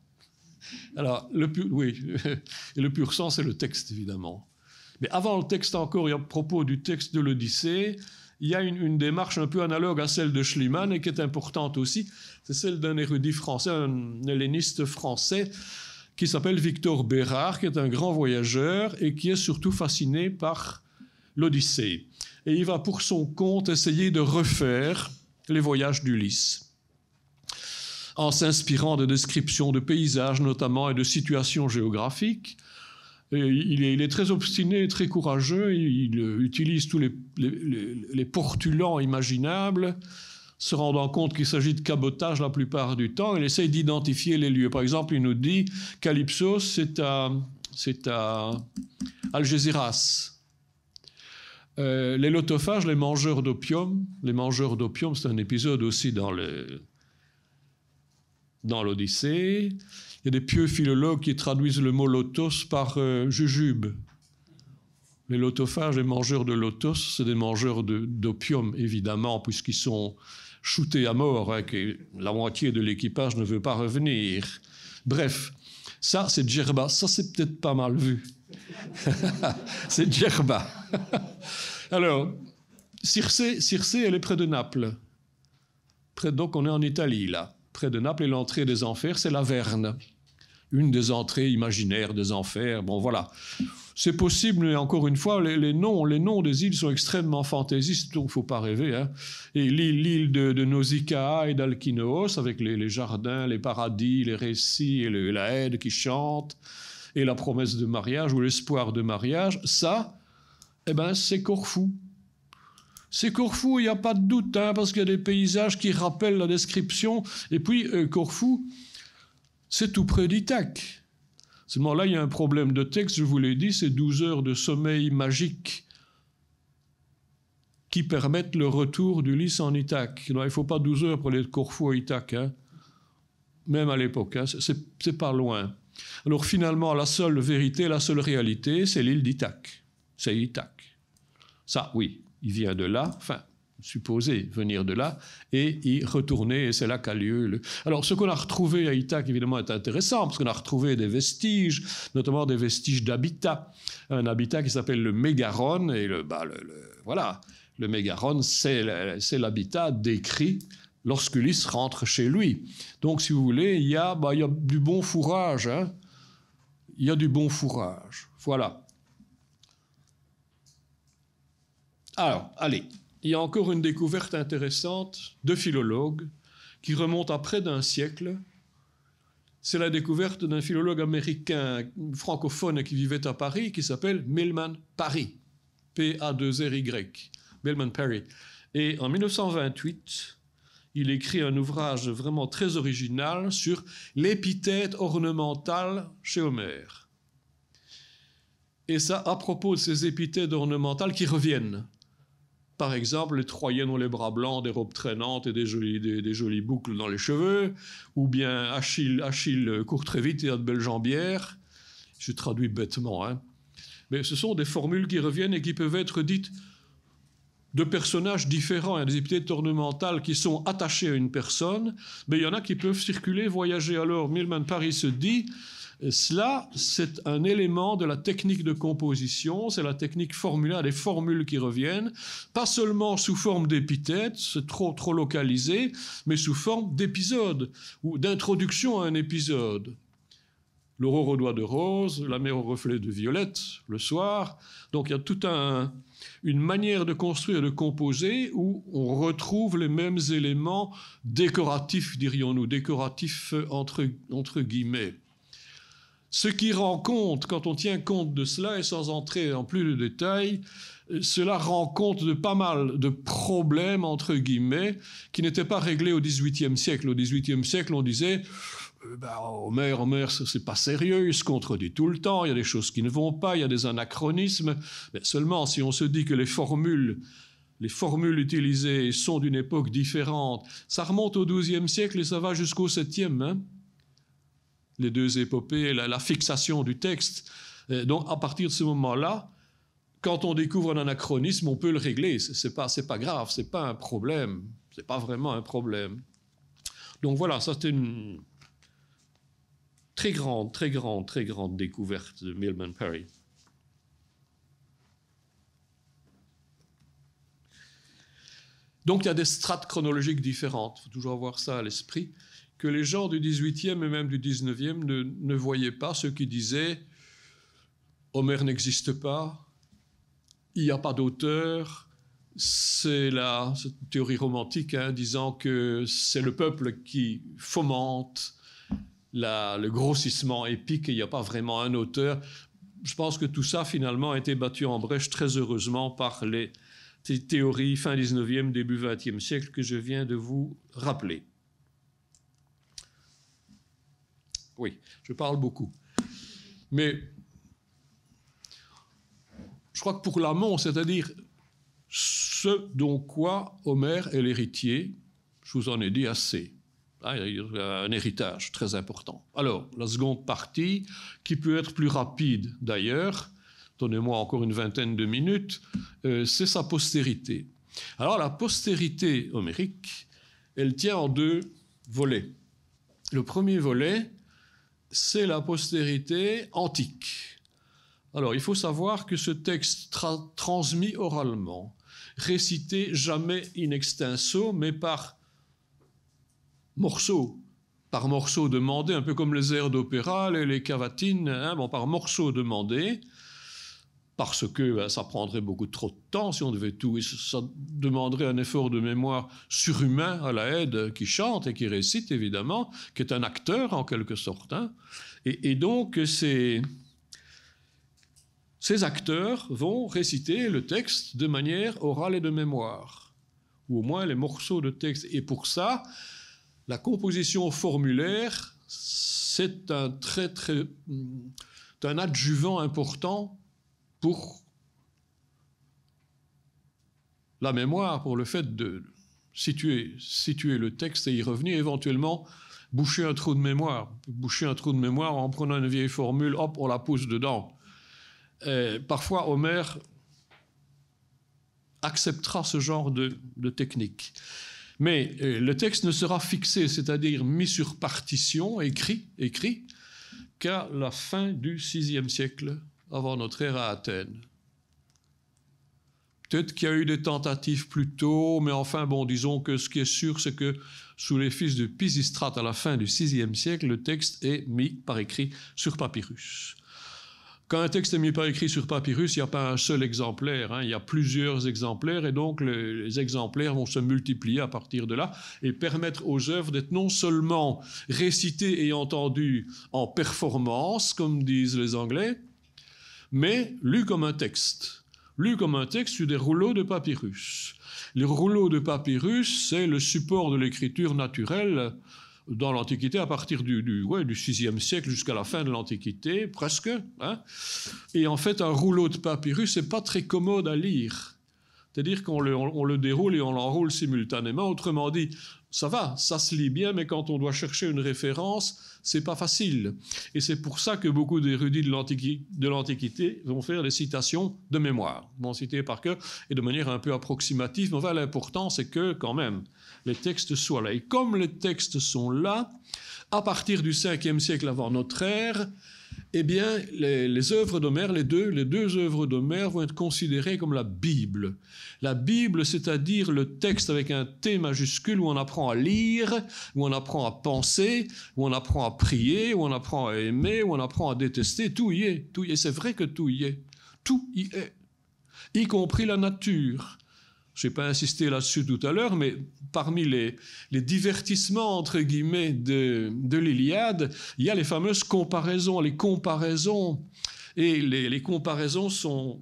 Alors, le pur, oui, et le pur sang, c'est le texte, évidemment. Mais avant le texte encore, et à propos du texte de l'Odyssée, il y a une, une, démarche un peu analogue à celle de Schliemann et qui est importante aussi. C'est celle d'un érudit français, un helléniste français, qui s'appelle Victor Bérard, qui est un grand voyageur et qui est surtout fasciné par l'Odyssée. Et il va pour son compte essayer de refaire les voyages d'Ulysse en s'inspirant de descriptions de paysages notamment et de situations géographiques. il, est, très obstiné, très courageux, il, utilise tous les, les, portulants imaginables, se rendant compte qu'il s'agit de cabotage la plupart du temps, il essaye d'identifier les lieux. Par exemple, il nous dit Calypso, c'est à, c'est à Algésiras. Euh, les lotophages, les mangeurs d'opium, les mangeurs d'opium, c'est un épisode aussi dans le, dans l'Odyssée. Il y a des pieux philologues qui traduisent le mot lotos par euh, jujube. Les lotophages, les mangeurs de lotos, c'est des mangeurs d'opium, évidemment, puisqu'ils sont shootés à mort, hein, la moitié de l'équipage ne veut pas revenir. Bref, ça, c'est djerba. Ça, c'est peut-être pas mal vu. c'est djerba. Alors, Circe, elle est près de Naples. Près, donc, on est en Italie, là près de Naples, et l'entrée des enfers, c'est l'Averne. Une des entrées imaginaires des enfers. Bon, voilà. C'est possible, mais encore une fois, les, noms, les noms des îles sont extrêmement fantaisistes, donc il ne faut pas rêver. Hein. Et l'île de, Nausicaa et d'Alkinoos, avec les, jardins, les paradis, les récits et, la haine qui chante, et la promesse de mariage ou l'espoir de mariage, ça, eh ben, c'est Corfou. C'est Corfou, il n'y a pas de doute, hein, parce qu'il y a des paysages qui rappellent la description. Et puis, euh, Corfou, c'est tout près d'Itac. Seulement là, il y a un problème de texte, je vous l'ai dit, c'est 12 heures de sommeil magique qui permettent le retour du d'Ulysse en Ithac. il ne faut pas 12 heures pour aller de Corfou à Ithac, hein. même à l'époque, hein, c'est pas loin. Alors finalement, la seule vérité, la seule réalité, c'est l'île d'Ithac. C'est Ithac. Ça, oui il vient de là, enfin, supposé venir de là, et y retourner, et c'est là qu'a lieu le... Alors, ce qu'on a retrouvé à Itac évidemment, est intéressant, parce qu'on a retrouvé des vestiges, notamment des vestiges d'habitat. Un habitat qui s'appelle le mégaron et le, bah, voilà, le Mégaronne, c'est l'habitat décrit lorsqu'Ulysse rentre chez lui. Donc, si vous voulez, il y a, bah, du bon fourrage, hein. il y a du bon fourrage. Voilà. Alors, allez, il y a encore une découverte intéressante de philologues qui remonte à près d'un siècle. C'est la découverte d'un philologue américain francophone qui vivait à Paris qui s'appelle Milman Parry. P-A-2-R-Y. Milman Parry. Et en 1928, il écrit un ouvrage vraiment très original sur l'épithète ornementale chez Homère. Et ça à propos de ces épithètes ornementales qui reviennent par exemple, les Troyennes ont les bras blancs, des robes traînantes et des jolies, boucles dans les cheveux. Ou bien Achille, Achille court très vite et a de belles jambières. Je traduis bêtement. Hein. Mais ce sont des formules qui reviennent et qui peuvent être dites de personnages différents, des épithètes ornementales qui sont attachés à une personne, mais il y en a qui peuvent circuler, voyager. Alors, Milman Paris se dit, cela, c'est un élément de la technique de composition, c'est la technique formulaire, des formules qui reviennent, pas seulement sous forme d'épithètes, c'est trop, trop localisé, mais sous forme d'épisodes ou d'introduction à un épisode. L'aurore au doigt de rose, la mer au reflet de violette, le soir. Donc il y a toute un, une manière de construire, de composer, où on retrouve les mêmes éléments décoratifs, dirions-nous, décoratifs entre guillemets. Ce qui rend compte, quand on tient compte de cela, et sans entrer en plus de détails, euh, cela rend compte de pas mal de problèmes, entre guillemets, qui n'étaient pas réglés au XVIIIe siècle. Au XVIIIe siècle, on disait, ben, Homer, ce c'est pas sérieux, il se contredit tout le temps, il y a des choses qui ne vont pas, il y a des anachronismes. Mais seulement, si on se dit que les formules les formules utilisées sont d'une époque différente. Ça remonte au XIIe siècle et ça va jusqu'au 7 les deux épopées, la, fixation du texte. Euh, donc, à partir de ce moment-là, quand on découvre un anachronisme, on peut le régler. C'est pas, pas grave, c'est pas un problème. Ce n'est pas vraiment un problème. Donc voilà, ça c'était une très grande, très grande, très grande découverte de Milman Perry. Donc il y a des strates chronologiques différentes, il faut toujours avoir ça à l'esprit que les gens du 18e et même du 19e ne, voyaient pas, ceux qui disaient Homère n'existe pas, il n'y a pas d'auteur, c'est la théorie romantique hein, disant que c'est le peuple qui fomente le grossissement épique et il n'y a pas vraiment un auteur. Je pense que tout ça finalement a été battu en brèche très heureusement par les, théories fin 19e, début 20e siècle que je viens de vous rappeler. Oui, je parle beaucoup. Mais je crois que pour l'amont, c'est-à-dire ce dont quoi Homère est l'héritier, je vous en ai dit assez. Ah, il a un héritage très important. Alors, la seconde partie, qui peut être plus rapide d'ailleurs, donnez-moi encore une vingtaine de minutes, euh, c'est sa postérité. Alors, la postérité homérique, elle tient en deux volets. Le premier volet, c'est la postérité antique. Alors, il faut savoir que ce texte transmis oralement, récité jamais in extenso, mais par morceaux, par morceaux demandés, un peu comme les airs d'opéra, les, les cavatines, hein, bon, par morceaux demandés, parce que euh, ça prendrait beaucoup trop de temps si on devait tout, et ça demanderait un effort de mémoire surhumain à la aide euh, qui chante et qui récite, évidemment, qui est un acteur en quelque sorte. Hein. Et, donc, ces, ces acteurs vont réciter le texte de manière orale et de mémoire, ou au moins les morceaux de texte. Et pour ça, la composition formulaire, c'est un très, très, hum, un adjuvant important pour la mémoire, pour le fait de situer, le texte et y revenir, éventuellement boucher un trou de mémoire. Boucher un trou de mémoire en prenant une vieille formule, hop, on la pousse dedans. parfois, Homer acceptera ce genre de, technique. Mais euh, le texte ne sera fixé, c'est-à-dire mis sur partition, écrit, écrit, qu'à la fin du VIe siècle avant notre ère à Athènes. Peut-être qu'il y a eu des tentatives plus tôt, mais enfin, bon, disons que ce qui est sûr, c'est que sous les fils de Pisistrate à la fin du VIe siècle, le texte est mis par écrit sur papyrus. Quand un texte est mis par écrit sur papyrus, il n'y a pas un seul exemplaire, hein. il y a plusieurs exemplaires, et donc les, exemplaires vont se multiplier à partir de là et permettre aux œuvres d'être non seulement récitées et entendues en performance, comme disent les Anglais, mais lu comme un texte. Lu comme un texte sur des rouleaux de papyrus. Les rouleaux de papyrus, c'est le support de l'écriture naturelle dans l'Antiquité, à partir du, du, siècle jusqu'à la fin de l'Antiquité, presque. Hein. Et en fait, un rouleau de papyrus, c'est pas très commode à lire. C'est-à-dire qu'on le, déroule et on l'enroule simultanément. Autrement dit, ça va, ça se lit bien, mais quand on doit chercher une référence, c'est pas facile. Et c'est pour ça que beaucoup d'érudits de l'Antiquité vont faire des citations de mémoire, vont citer par cœur et de manière un peu approximative. Mais enfin, l'important, c'est que quand même les textes soient là. Et comme les textes sont là, à partir du 5e siècle avant notre ère, eh bien, les, œuvres d'Homère, les deux, les deux œuvres d'Homère vont être considérées comme la Bible. La Bible, c'est-à-dire le texte avec un T majuscule où on apprend à lire, où on apprend à penser, où on apprend à prier, où on apprend à aimer, où on apprend à détester. Tout y est, tout y est. C'est vrai que tout y est. Tout y est, y compris la nature je n'ai pas insisté là-dessus tout à l'heure, mais parmi les, divertissements, entre guillemets, de, l'Iliade, il y a les fameuses comparaisons, les comparaisons. Et les, les comparaisons sont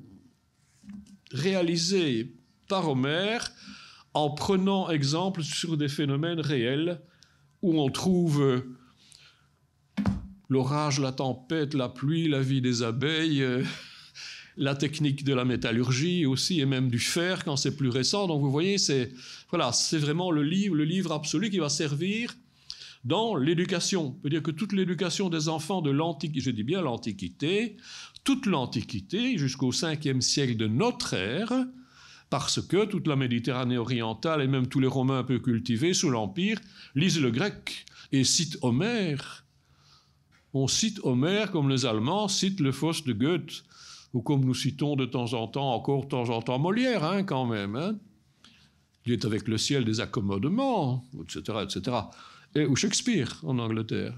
réalisées par Homère en prenant exemple sur des phénomènes réels où on trouve l'orage, la tempête, la pluie, la vie des abeilles. Euh, la technique de la métallurgie aussi, et même du fer quand c'est plus récent. Donc vous voyez, c'est voilà, c'est vraiment le livre, le livre absolu qui va servir dans l'éducation. Peut dire que toute l'éducation des enfants de l'Antiquité, je dis bien l'Antiquité, toute l'Antiquité jusqu'au 5e siècle de notre ère, parce que toute la Méditerranée orientale et même tous les Romains un peu cultivés sous l'Empire lisent le grec et citent Homère. On cite Homère comme les Allemands citent le Faust de Goethe ou comme nous citons de temps en temps, encore de temps en temps, Molière, hein, quand même. Hein. Il est avec le ciel des accommodements, etc., etc. Et, ou Shakespeare en Angleterre.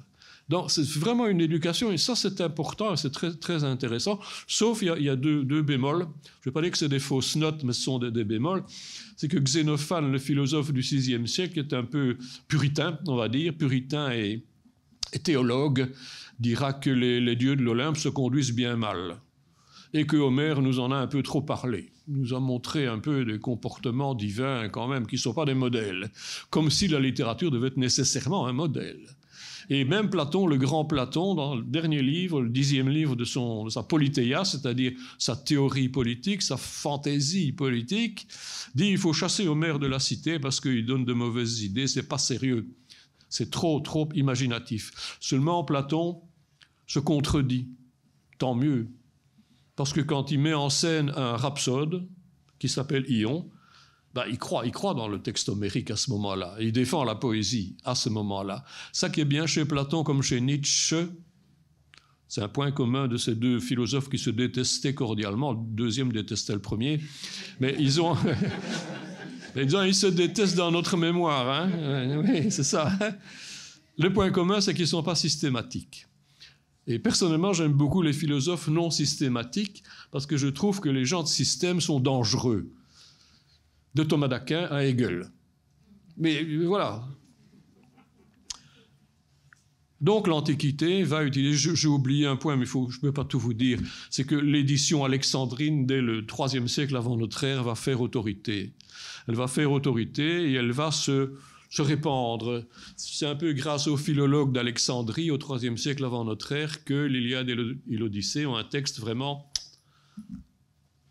Donc, c'est vraiment une éducation, et ça, c'est important, c'est très, très intéressant. Sauf, il y a, deux, bémols. Je ne vais pas dire que c'est des fausses notes, mais ce sont des, bémols. C'est que Xénophane, le philosophe du VIe siècle, est un peu puritain, on va dire, puritain et, théologue, dira que les dieux de l'Olympe se conduisent bien mal et que Homère nous en a un peu trop parlé, nous a montré un peu des comportements divins quand même qui ne sont pas des modèles, comme si la littérature devait être nécessairement un modèle. Et même Platon, le grand Platon, dans le dernier livre, le dixième livre de, son, sa Politéia, c'est-à-dire sa théorie politique, sa fantaisie politique, dit il faut chasser Homère de la cité parce qu'il donne de mauvaises idées, c'est pas sérieux, c'est trop, trop imaginatif. Seulement, Platon se contredit. Tant mieux, parce que quand il met en scène un rhapsode qui s'appelle Ion, bah, il, croit, il croit dans le texte homérique à ce moment-là. Il défend la poésie à ce moment-là. Ça qui est bien chez Platon comme chez Nietzsche, c'est un point commun de ces deux philosophes qui se détestaient cordialement. Le deuxième détestait le premier. Mais ils ont. ils, ils se détestent dans notre mémoire. Hein. oui, c'est ça. Le point commun, c'est qu'ils ne sont pas systématiques. Et personnellement, j'aime beaucoup les philosophes non systématiques parce que je trouve que les gens de système sont dangereux. De Thomas d'Aquin à Hegel. Mais euh, voilà. Donc l'Antiquité va utiliser, j'ai oublié un point, mais je ne peux pas tout vous dire, c'est que l'édition alexandrine, dès le IIIe siècle avant notre ère, va faire autorité. Elle va faire autorité et elle va se se répandre. C'est un peu grâce aux philologues d'Alexandrie au IIIe siècle avant notre ère que l'Iliade et l'Odyssée ont un texte vraiment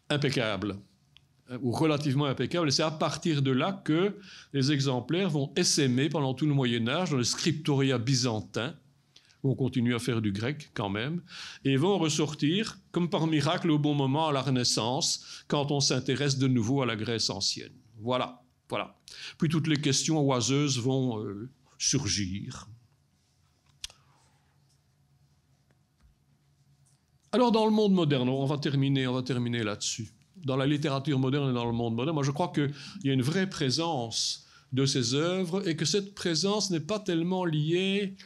impeccable euh, ou relativement impeccable. Et c'est à partir de là que les exemplaires vont essaimer pendant tout le Moyen Âge dans le scriptoria byzantin, où on continue à faire du grec quand même, et vont ressortir comme par miracle au bon moment à la Renaissance, quand on s'intéresse de nouveau à la Grèce ancienne. Voilà. Voilà. Puis toutes les questions oiseuses vont euh, surgir. Alors dans le monde moderne, on va terminer, on va terminer là-dessus. Dans la littérature moderne et dans le monde moderne, moi je crois qu'il y a une vraie présence de ces œuvres et que cette présence n'est pas tellement liée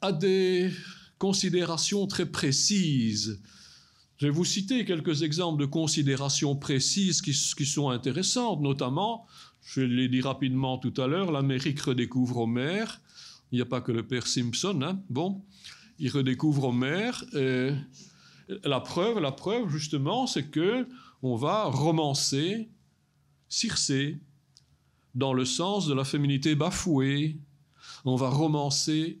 à des considérations très précises je vais vous citer quelques exemples de considérations précises qui, sont intéressantes, notamment, je l'ai dit rapidement tout à l'heure, l'Amérique redécouvre Homer. Il n'y a pas que le père Simpson, hein, Bon, il redécouvre Homer. Et la preuve, la preuve justement, c'est que on va romancer Circé dans le sens de la féminité bafouée. On va romancer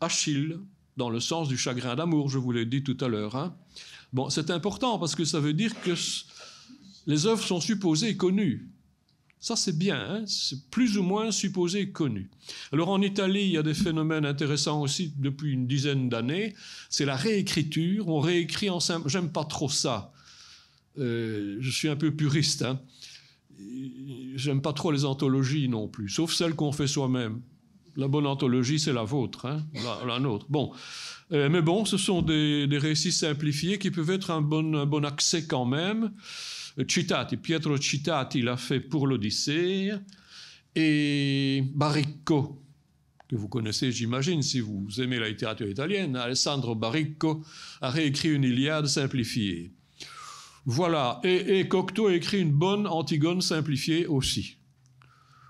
Achille dans le sens du chagrin d'amour, je vous l'ai dit tout à l'heure. Hein? Bon, c'est important parce que ça veut dire que les œuvres sont supposées connues. Ça, c'est bien, hein, c'est plus ou moins supposé connu. Alors en Italie, il y a des phénomènes intéressants aussi depuis une dizaine d'années. C'est la réécriture. On réécrit en simple. J'aime pas trop ça. Euh, je suis un peu puriste. Hein. J'aime pas trop les anthologies non plus, sauf celles qu'on fait soi-même. La bonne anthologie, c'est la vôtre, hein, la, nôtre. Bon. Euh, mais bon, ce sont des, récits simplifiés qui peuvent être un bon, accès quand même. Euh, Citati, Pietro Citati l'a fait pour l'Odyssée. Et Baricco, que vous connaissez, j'imagine, si vous aimez la littérature italienne, Alessandro Baricco a réécrit une Iliade simplifiée. Voilà, et, Cocteau a écrit une bonne Antigone simplifiée aussi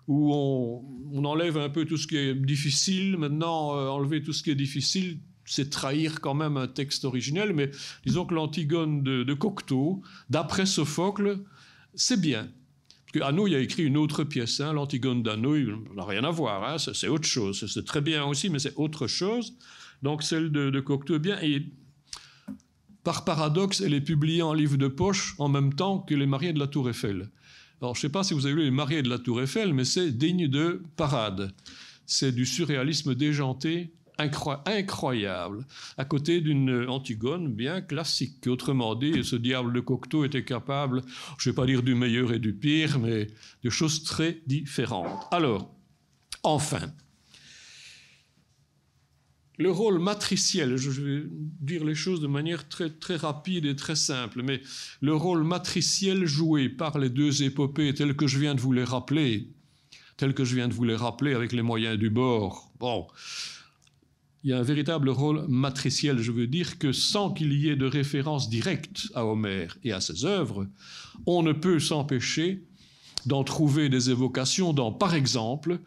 où on, enlève un peu tout ce qui est difficile. Maintenant, euh, enlever tout ce qui est difficile, c'est trahir quand même un texte originel, mais disons que l'Antigone de, Cocteau, d'après Sophocle, c'est bien. Parce il a écrit une autre pièce, hein, l'Antigone on n'a rien à voir, hein. c'est autre chose, c'est très bien aussi, mais c'est autre chose. Donc celle de, de Cocteau est bien, et par paradoxe, elle est publiée en livre de poche en même temps que Les Mariés de la Tour Eiffel. Alors, je ne sais pas si vous avez lu Les Mariés de la Tour Eiffel, mais c'est digne de parade. C'est du surréalisme déjanté incroyable, à côté d'une Antigone bien classique. Autrement dit, ce diable de Cocteau était capable, je ne vais pas dire du meilleur et du pire, mais de choses très différentes. Alors, enfin, le rôle matriciel, je vais dire les choses de manière très, très rapide et très simple, mais le rôle matriciel joué par les deux épopées telles que je viens de vous les rappeler, telles que je viens de vous les rappeler avec les moyens du bord, bon, il y a un véritable rôle matriciel. Je veux dire que sans qu'il y ait de référence directe à Homère et à ses œuvres, on ne peut s'empêcher d'en trouver des évocations dans, par exemple,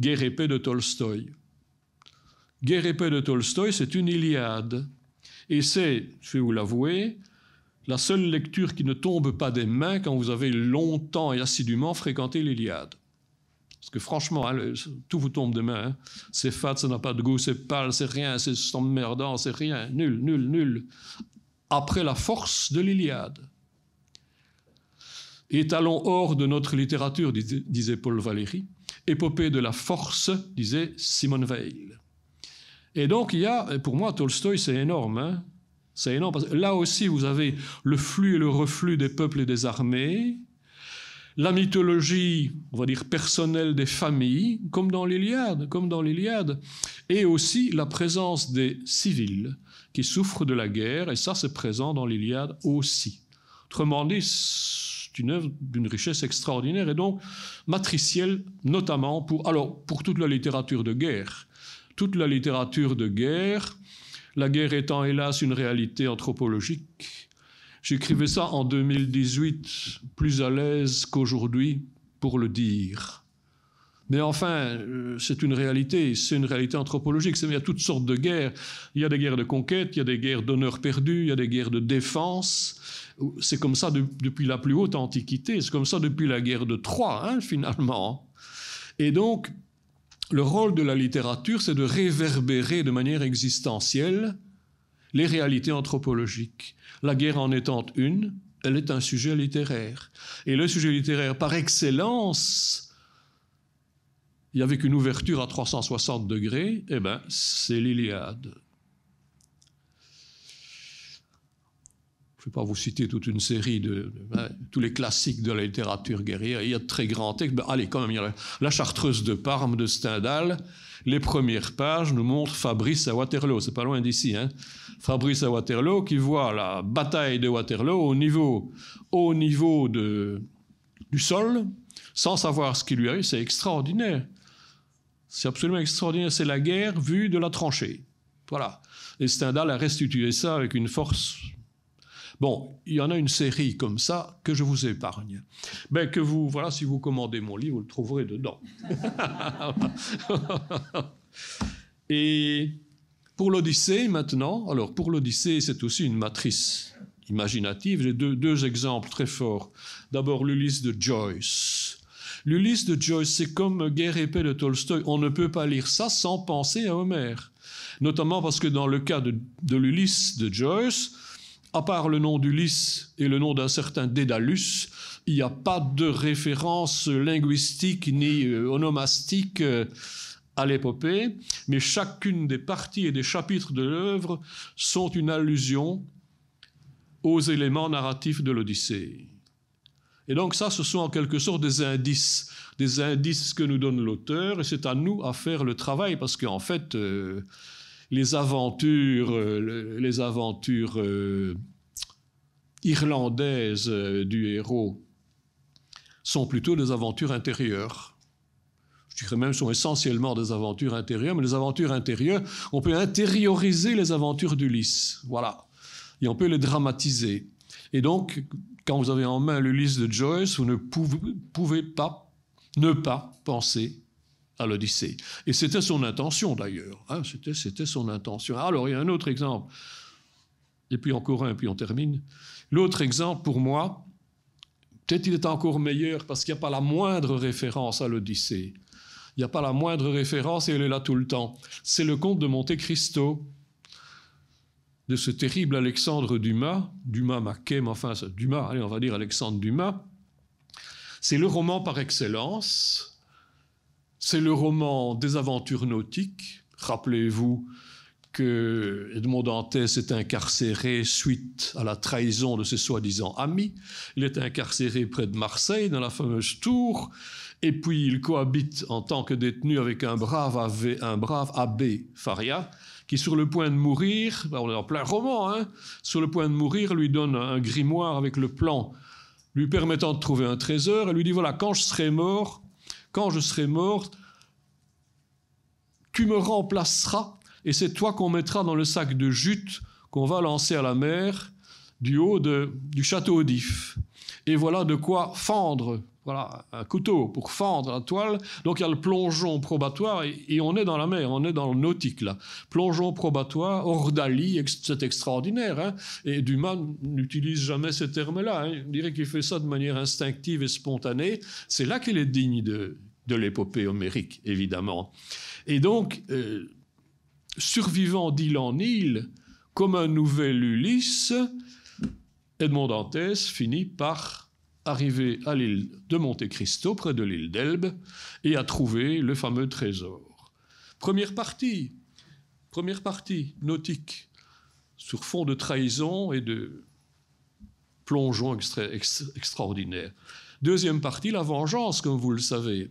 Guerre et de Tolstoï Guerre et paix de Tolstoï, c'est une Iliade. Et c'est, je vais vous l'avouer, la seule lecture qui ne tombe pas des mains quand vous avez longtemps et assidûment fréquenté l'Iliade. Parce que franchement, hein, tout vous tombe des mains. Hein. C'est fat, ça n'a pas de goût, c'est pâle, c'est rien, c'est emmerdant, c'est rien. Nul, nul, nul. Après la force de l'Iliade. Étalon hors de notre littérature, disait Paul Valéry. Épopée de la force, disait Simone Veil. Et donc, il y a, pour moi, Tolstoï, c'est énorme. Hein. c'est énorme. Parce que là aussi, vous avez le flux et le reflux des peuples et des armées, la mythologie, on va dire, personnelle des familles, comme dans l'Iliade, comme dans l'Iliade, et aussi la présence des civils qui souffrent de la guerre, et ça, c'est présent dans l'Iliade aussi. Autrement dit, c'est une œuvre d'une richesse extraordinaire, et donc matricielle, notamment pour, alors, pour toute la littérature de guerre, toute la littérature de guerre, la guerre étant hélas une réalité anthropologique. J'écrivais ça en 2018, plus à l'aise qu'aujourd'hui pour le dire. Mais enfin, euh, c'est une réalité, c'est une réalité anthropologique. Il y a toutes sortes de guerres. Il y a des guerres de conquête, il y a des guerres d'honneur perdu, il y a des guerres de défense. C'est comme ça depuis la plus haute antiquité, c'est comme ça depuis la guerre de Troie, hein, finalement. Et donc, le rôle de la littérature, c'est de réverbérer de manière existentielle les réalités anthropologiques. La guerre en étant une, elle est un sujet littéraire. Et le sujet littéraire, par excellence, il n'y avait qu'une ouverture à 360 degrés, eh ben, c'est l'Iliade. je ne vais pas vous citer toute une série de, tous les classiques de la littérature guerrière, il y a de très grands textes. allez, quand même, il y a La Chartreuse de Parme de Stendhal. Les premières pages nous montrent Fabrice à Waterloo, c'est pas loin d'ici. Hein. Fabrice à Waterloo qui voit la bataille de Waterloo au niveau, au niveau de, du sol, sans savoir ce qui lui arrive. C'est extraordinaire. C'est absolument extraordinaire. C'est la guerre vue de la tranchée. Voilà. Et Stendhal a restitué ça avec une force Bon, il y en a une série comme ça que je vous épargne. Mais que vous, voilà, si vous commandez mon livre, vous le trouverez dedans. Et pour l'Odyssée, maintenant, alors pour l'Odyssée, c'est aussi une matrice imaginative. J'ai deux, deux exemples très forts. D'abord, l'Ulysse de Joyce. L'Ulysse de Joyce, c'est comme Guerre et de Tolstoï. On ne peut pas lire ça sans penser à Homère. Notamment parce que dans le cas de l'Ulysse de Joyce, à part le nom d'Ulysse et le nom d'un certain Dédalus, il n'y a pas de référence linguistique ni euh, onomastique euh, à l'épopée, mais chacune des parties et des chapitres de l'œuvre sont une allusion aux éléments narratifs de l'Odyssée. Et donc ça, ce sont en quelque sorte des indices, des indices que nous donne l'auteur, et c'est à nous à faire le travail, parce qu'en fait, euh, les aventures, euh, les aventures euh, irlandaises euh, du héros sont plutôt des aventures intérieures. Je dirais même sont essentiellement des aventures intérieures, mais les aventures intérieures, on peut intérioriser les aventures d'Ulysse. Voilà. Et on peut les dramatiser. Et donc, quand vous avez en main l'Ulysse de Joyce, vous ne pouvez pas, ne pas penser à l'Odyssée. Et c'était son intention d'ailleurs. Hein, c'était son intention. Alors il y a un autre exemple. Et puis encore un, puis on termine. L'autre exemple pour moi, peut-être il est encore meilleur parce qu'il n'y a pas la moindre référence à l'Odyssée. Il n'y a pas la moindre référence et elle est là tout le temps. C'est le conte de Monte Cristo de ce terrible Alexandre Dumas, Dumas Maquet, enfin Dumas, allez, on va dire Alexandre Dumas. C'est le roman par excellence c'est le roman des aventures nautiques. Rappelez-vous que Edmond Dantès est incarcéré suite à la trahison de ses soi-disant amis. Il est incarcéré près de Marseille, dans la fameuse tour, et puis il cohabite en tant que détenu avec un brave, abbé, un brave abbé Faria, qui sur le point de mourir, bah, on est en plein roman, hein, sur le point de mourir, lui donne un grimoire avec le plan lui permettant de trouver un trésor, et lui dit, voilà, quand je serai mort, quand je serai mort, tu me remplaceras et c'est toi qu'on mettra dans le sac de jute qu'on va lancer à la mer du haut du château d'If et voilà de quoi fendre voilà, un couteau pour fendre la toile. Donc il y a le plongeon probatoire, et, on est dans la mer, on est dans le nautique là. Plongeon probatoire, ordalie, c'est extraordinaire. Hein. Et Dumas n'utilise jamais ces termes-là. Hein? dirait qu'il fait ça de manière instinctive et spontanée. C'est là qu'il est digne de, l'épopée homérique, évidemment. Et donc, euh, survivant d'île en île, comme un nouvel Ulysse, Edmond d'Antès finit par arriver à l'île de Monte Cristo, près de l'île d'Elbe, et à trouvé le fameux trésor. Première partie, première partie nautique, sur fond de trahison et de plongeons extraordinaires. extraordinaire. Deuxième partie, la vengeance, comme vous le savez.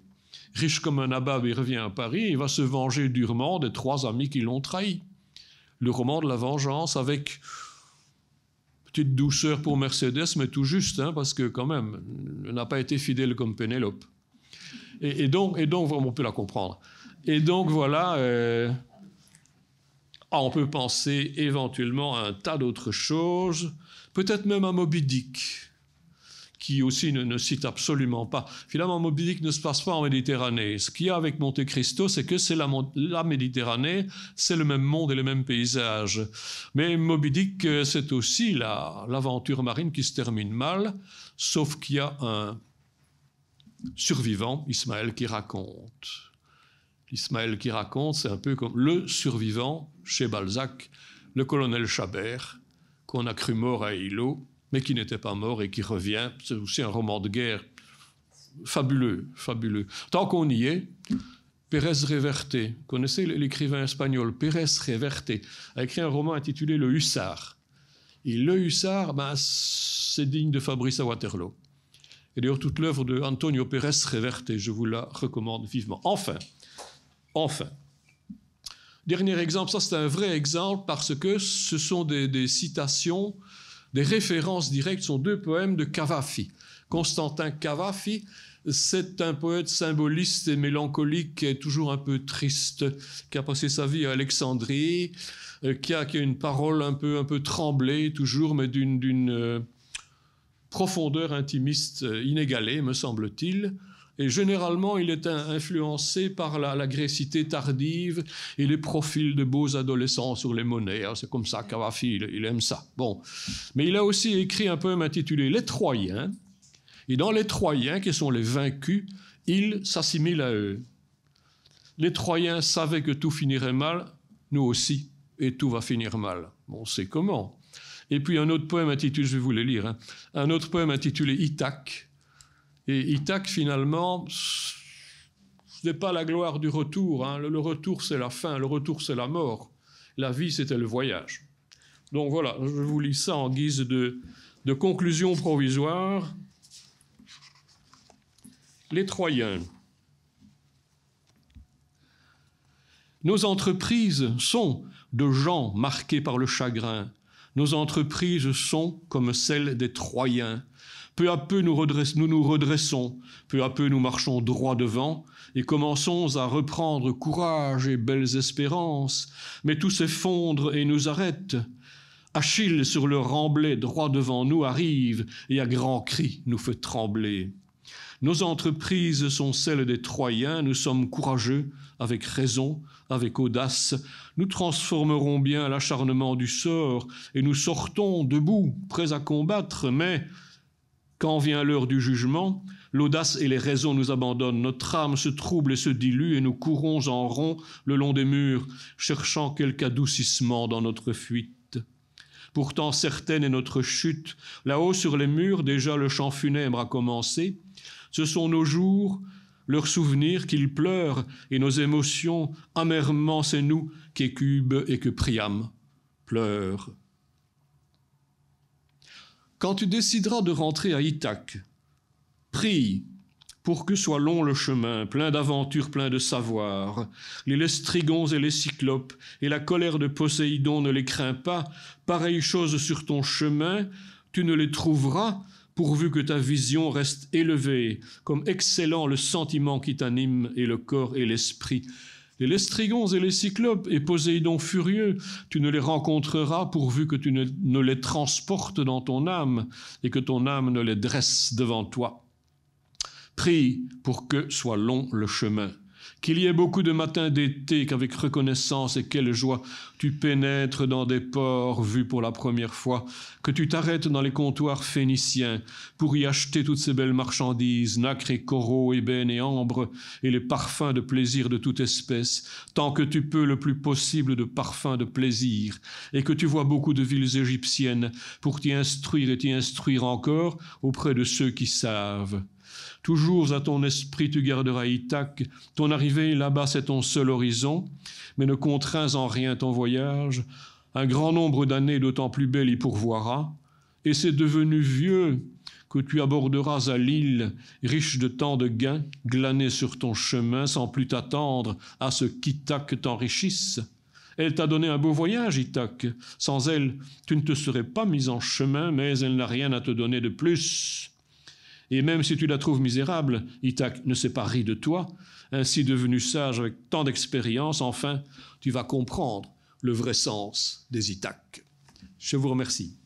Riche comme un abab, il revient à Paris il va se venger durement des trois amis qui l'ont trahi. Le roman de la vengeance avec Petite douceur pour Mercedes, mais tout juste, hein, parce que quand même, elle n'a pas été fidèle comme Pénélope. Et, donc, et donc, on peut la comprendre. Et donc, voilà, euh, ah, on peut penser éventuellement à un tas d'autres choses, peut-être même à Moby Dick qui aussi ne, cite absolument pas. Finalement, Moby Dick ne se passe pas en Méditerranée. Ce qu'il y a avec Monte Cristo, c'est que c'est la, Méditerranée, c'est le même monde et le mêmes paysages. Mais Moby Dick, euh, c'est aussi l'aventure marine qui se termine mal, sauf qu'il y a un survivant, Ismaël, qui raconte. Ismaël qui raconte, c'est un peu comme le survivant chez Balzac, le colonel Chabert, qu'on a cru mort à Hilo, mais qui n'était pas mort et qui revient. C'est aussi un roman de guerre fabuleux, fabuleux. Tant qu'on y est, Pérez Reverte, connaissez l'écrivain espagnol Pérez Reverte, a écrit un roman intitulé Le Hussard. Et le Hussard, ben, c'est digne de Fabrice à Waterloo. Et d'ailleurs, toute l'œuvre de Antonio Pérez Reverte, je vous la recommande vivement. Enfin, enfin. Dernier exemple, ça c'est un vrai exemple parce que ce sont des citations des références directes sont deux poèmes de Cavafi. Constantin Cavafi, c'est un poète symboliste et mélancolique, toujours un peu triste, qui a passé sa vie à Alexandrie, euh, qui a, une parole un peu, un peu tremblée toujours, mais d'une euh, profondeur intimiste euh, inégalée, me semble-t-il. Et généralement, il est influencé par la, tardive et les profils de beaux adolescents sur les monnaies. Hein, c'est comme ça, kawafi il, aime ça. Bon. Mais il a aussi écrit un poème intitulé Les Troyens. Et dans Les Troyens, qui sont les vaincus, il s'assimile à eux. Les Troyens savaient que tout finirait mal, nous aussi, et tout va finir mal. On sait comment. Et puis un autre poème intitulé, je vais vous le lire, hein. un autre poème intitulé Ithaque et Ithac, finalement, ce n'est pas la gloire du retour. Hein. Le, retour, c'est la fin. Le retour, c'est la mort. La vie, c'était le voyage. Donc voilà, je vous lis ça en guise de, de conclusion provisoire. Les Troyens. Nos entreprises sont de gens marqués par le chagrin. Nos entreprises sont comme celles des Troyens, peu à peu, nous, nous nous redressons, peu à peu, nous marchons droit devant et commençons à reprendre courage et belles espérances, mais tout s'effondre et nous arrête. Achille sur le remblai droit devant nous arrive et à grands cris nous fait trembler. Nos entreprises sont celles des Troyens, nous sommes courageux, avec raison, avec audace, nous transformerons bien l'acharnement du sort et nous sortons debout, prêts à combattre, mais quand vient l'heure du jugement, l'audace et les raisons nous abandonnent, notre âme se trouble et se dilue, et nous courons en rond le long des murs, cherchant quelque adoucissement dans notre fuite. Pourtant certaine est notre chute. Là-haut sur les murs, déjà le chant funèbre a commencé. Ce sont nos jours, leurs souvenirs qu'ils pleurent, et nos émotions, amèrement c'est nous qu'écube et que Priam pleurent. Quand tu décideras de rentrer à Ithac, prie pour que soit long le chemin, plein d'aventures, plein de savoir. Les lestrigons et les cyclopes, et la colère de Poséidon ne les craint pas, pareille chose sur ton chemin, tu ne les trouveras, pourvu que ta vision reste élevée, comme excellent le sentiment qui t'anime et le corps et l'esprit. Les lestrigons et les cyclopes et Poséidon furieux, tu ne les rencontreras pourvu que tu ne, ne, les transportes dans ton âme et que ton âme ne les dresse devant toi. Prie pour que soit long le chemin qu'il y ait beaucoup de matins d'été qu'avec reconnaissance et quelle joie tu pénètres dans des ports vus pour la première fois, que tu t'arrêtes dans les comptoirs phéniciens pour y acheter toutes ces belles marchandises, nacre et coraux, ébène et ambre, et les parfums de plaisir de toute espèce, tant que tu peux le plus possible de parfums de plaisir, et que tu vois beaucoup de villes égyptiennes pour t'y instruire et t'y instruire encore auprès de ceux qui savent. Toujours à ton esprit tu garderas Ithaque, ton arrivée là-bas c'est ton seul horizon, mais ne contrains en rien ton voyage, un grand nombre d'années d'autant plus belles y pourvoira, et c'est devenu vieux que tu aborderas à l'île, riche de tant de gains, glanés sur ton chemin sans plus t'attendre à ce qu'Ithaque t'enrichisse. Elle t'a donné un beau voyage, Ithaque. Sans elle, tu ne te serais pas mis en chemin, mais elle n'a rien à te donner de plus. Et même si tu la trouves misérable, Ithac ne s'est pas ri de toi. Ainsi devenu sage avec tant d'expérience, enfin, tu vas comprendre le vrai sens des Ithaques. Je vous remercie.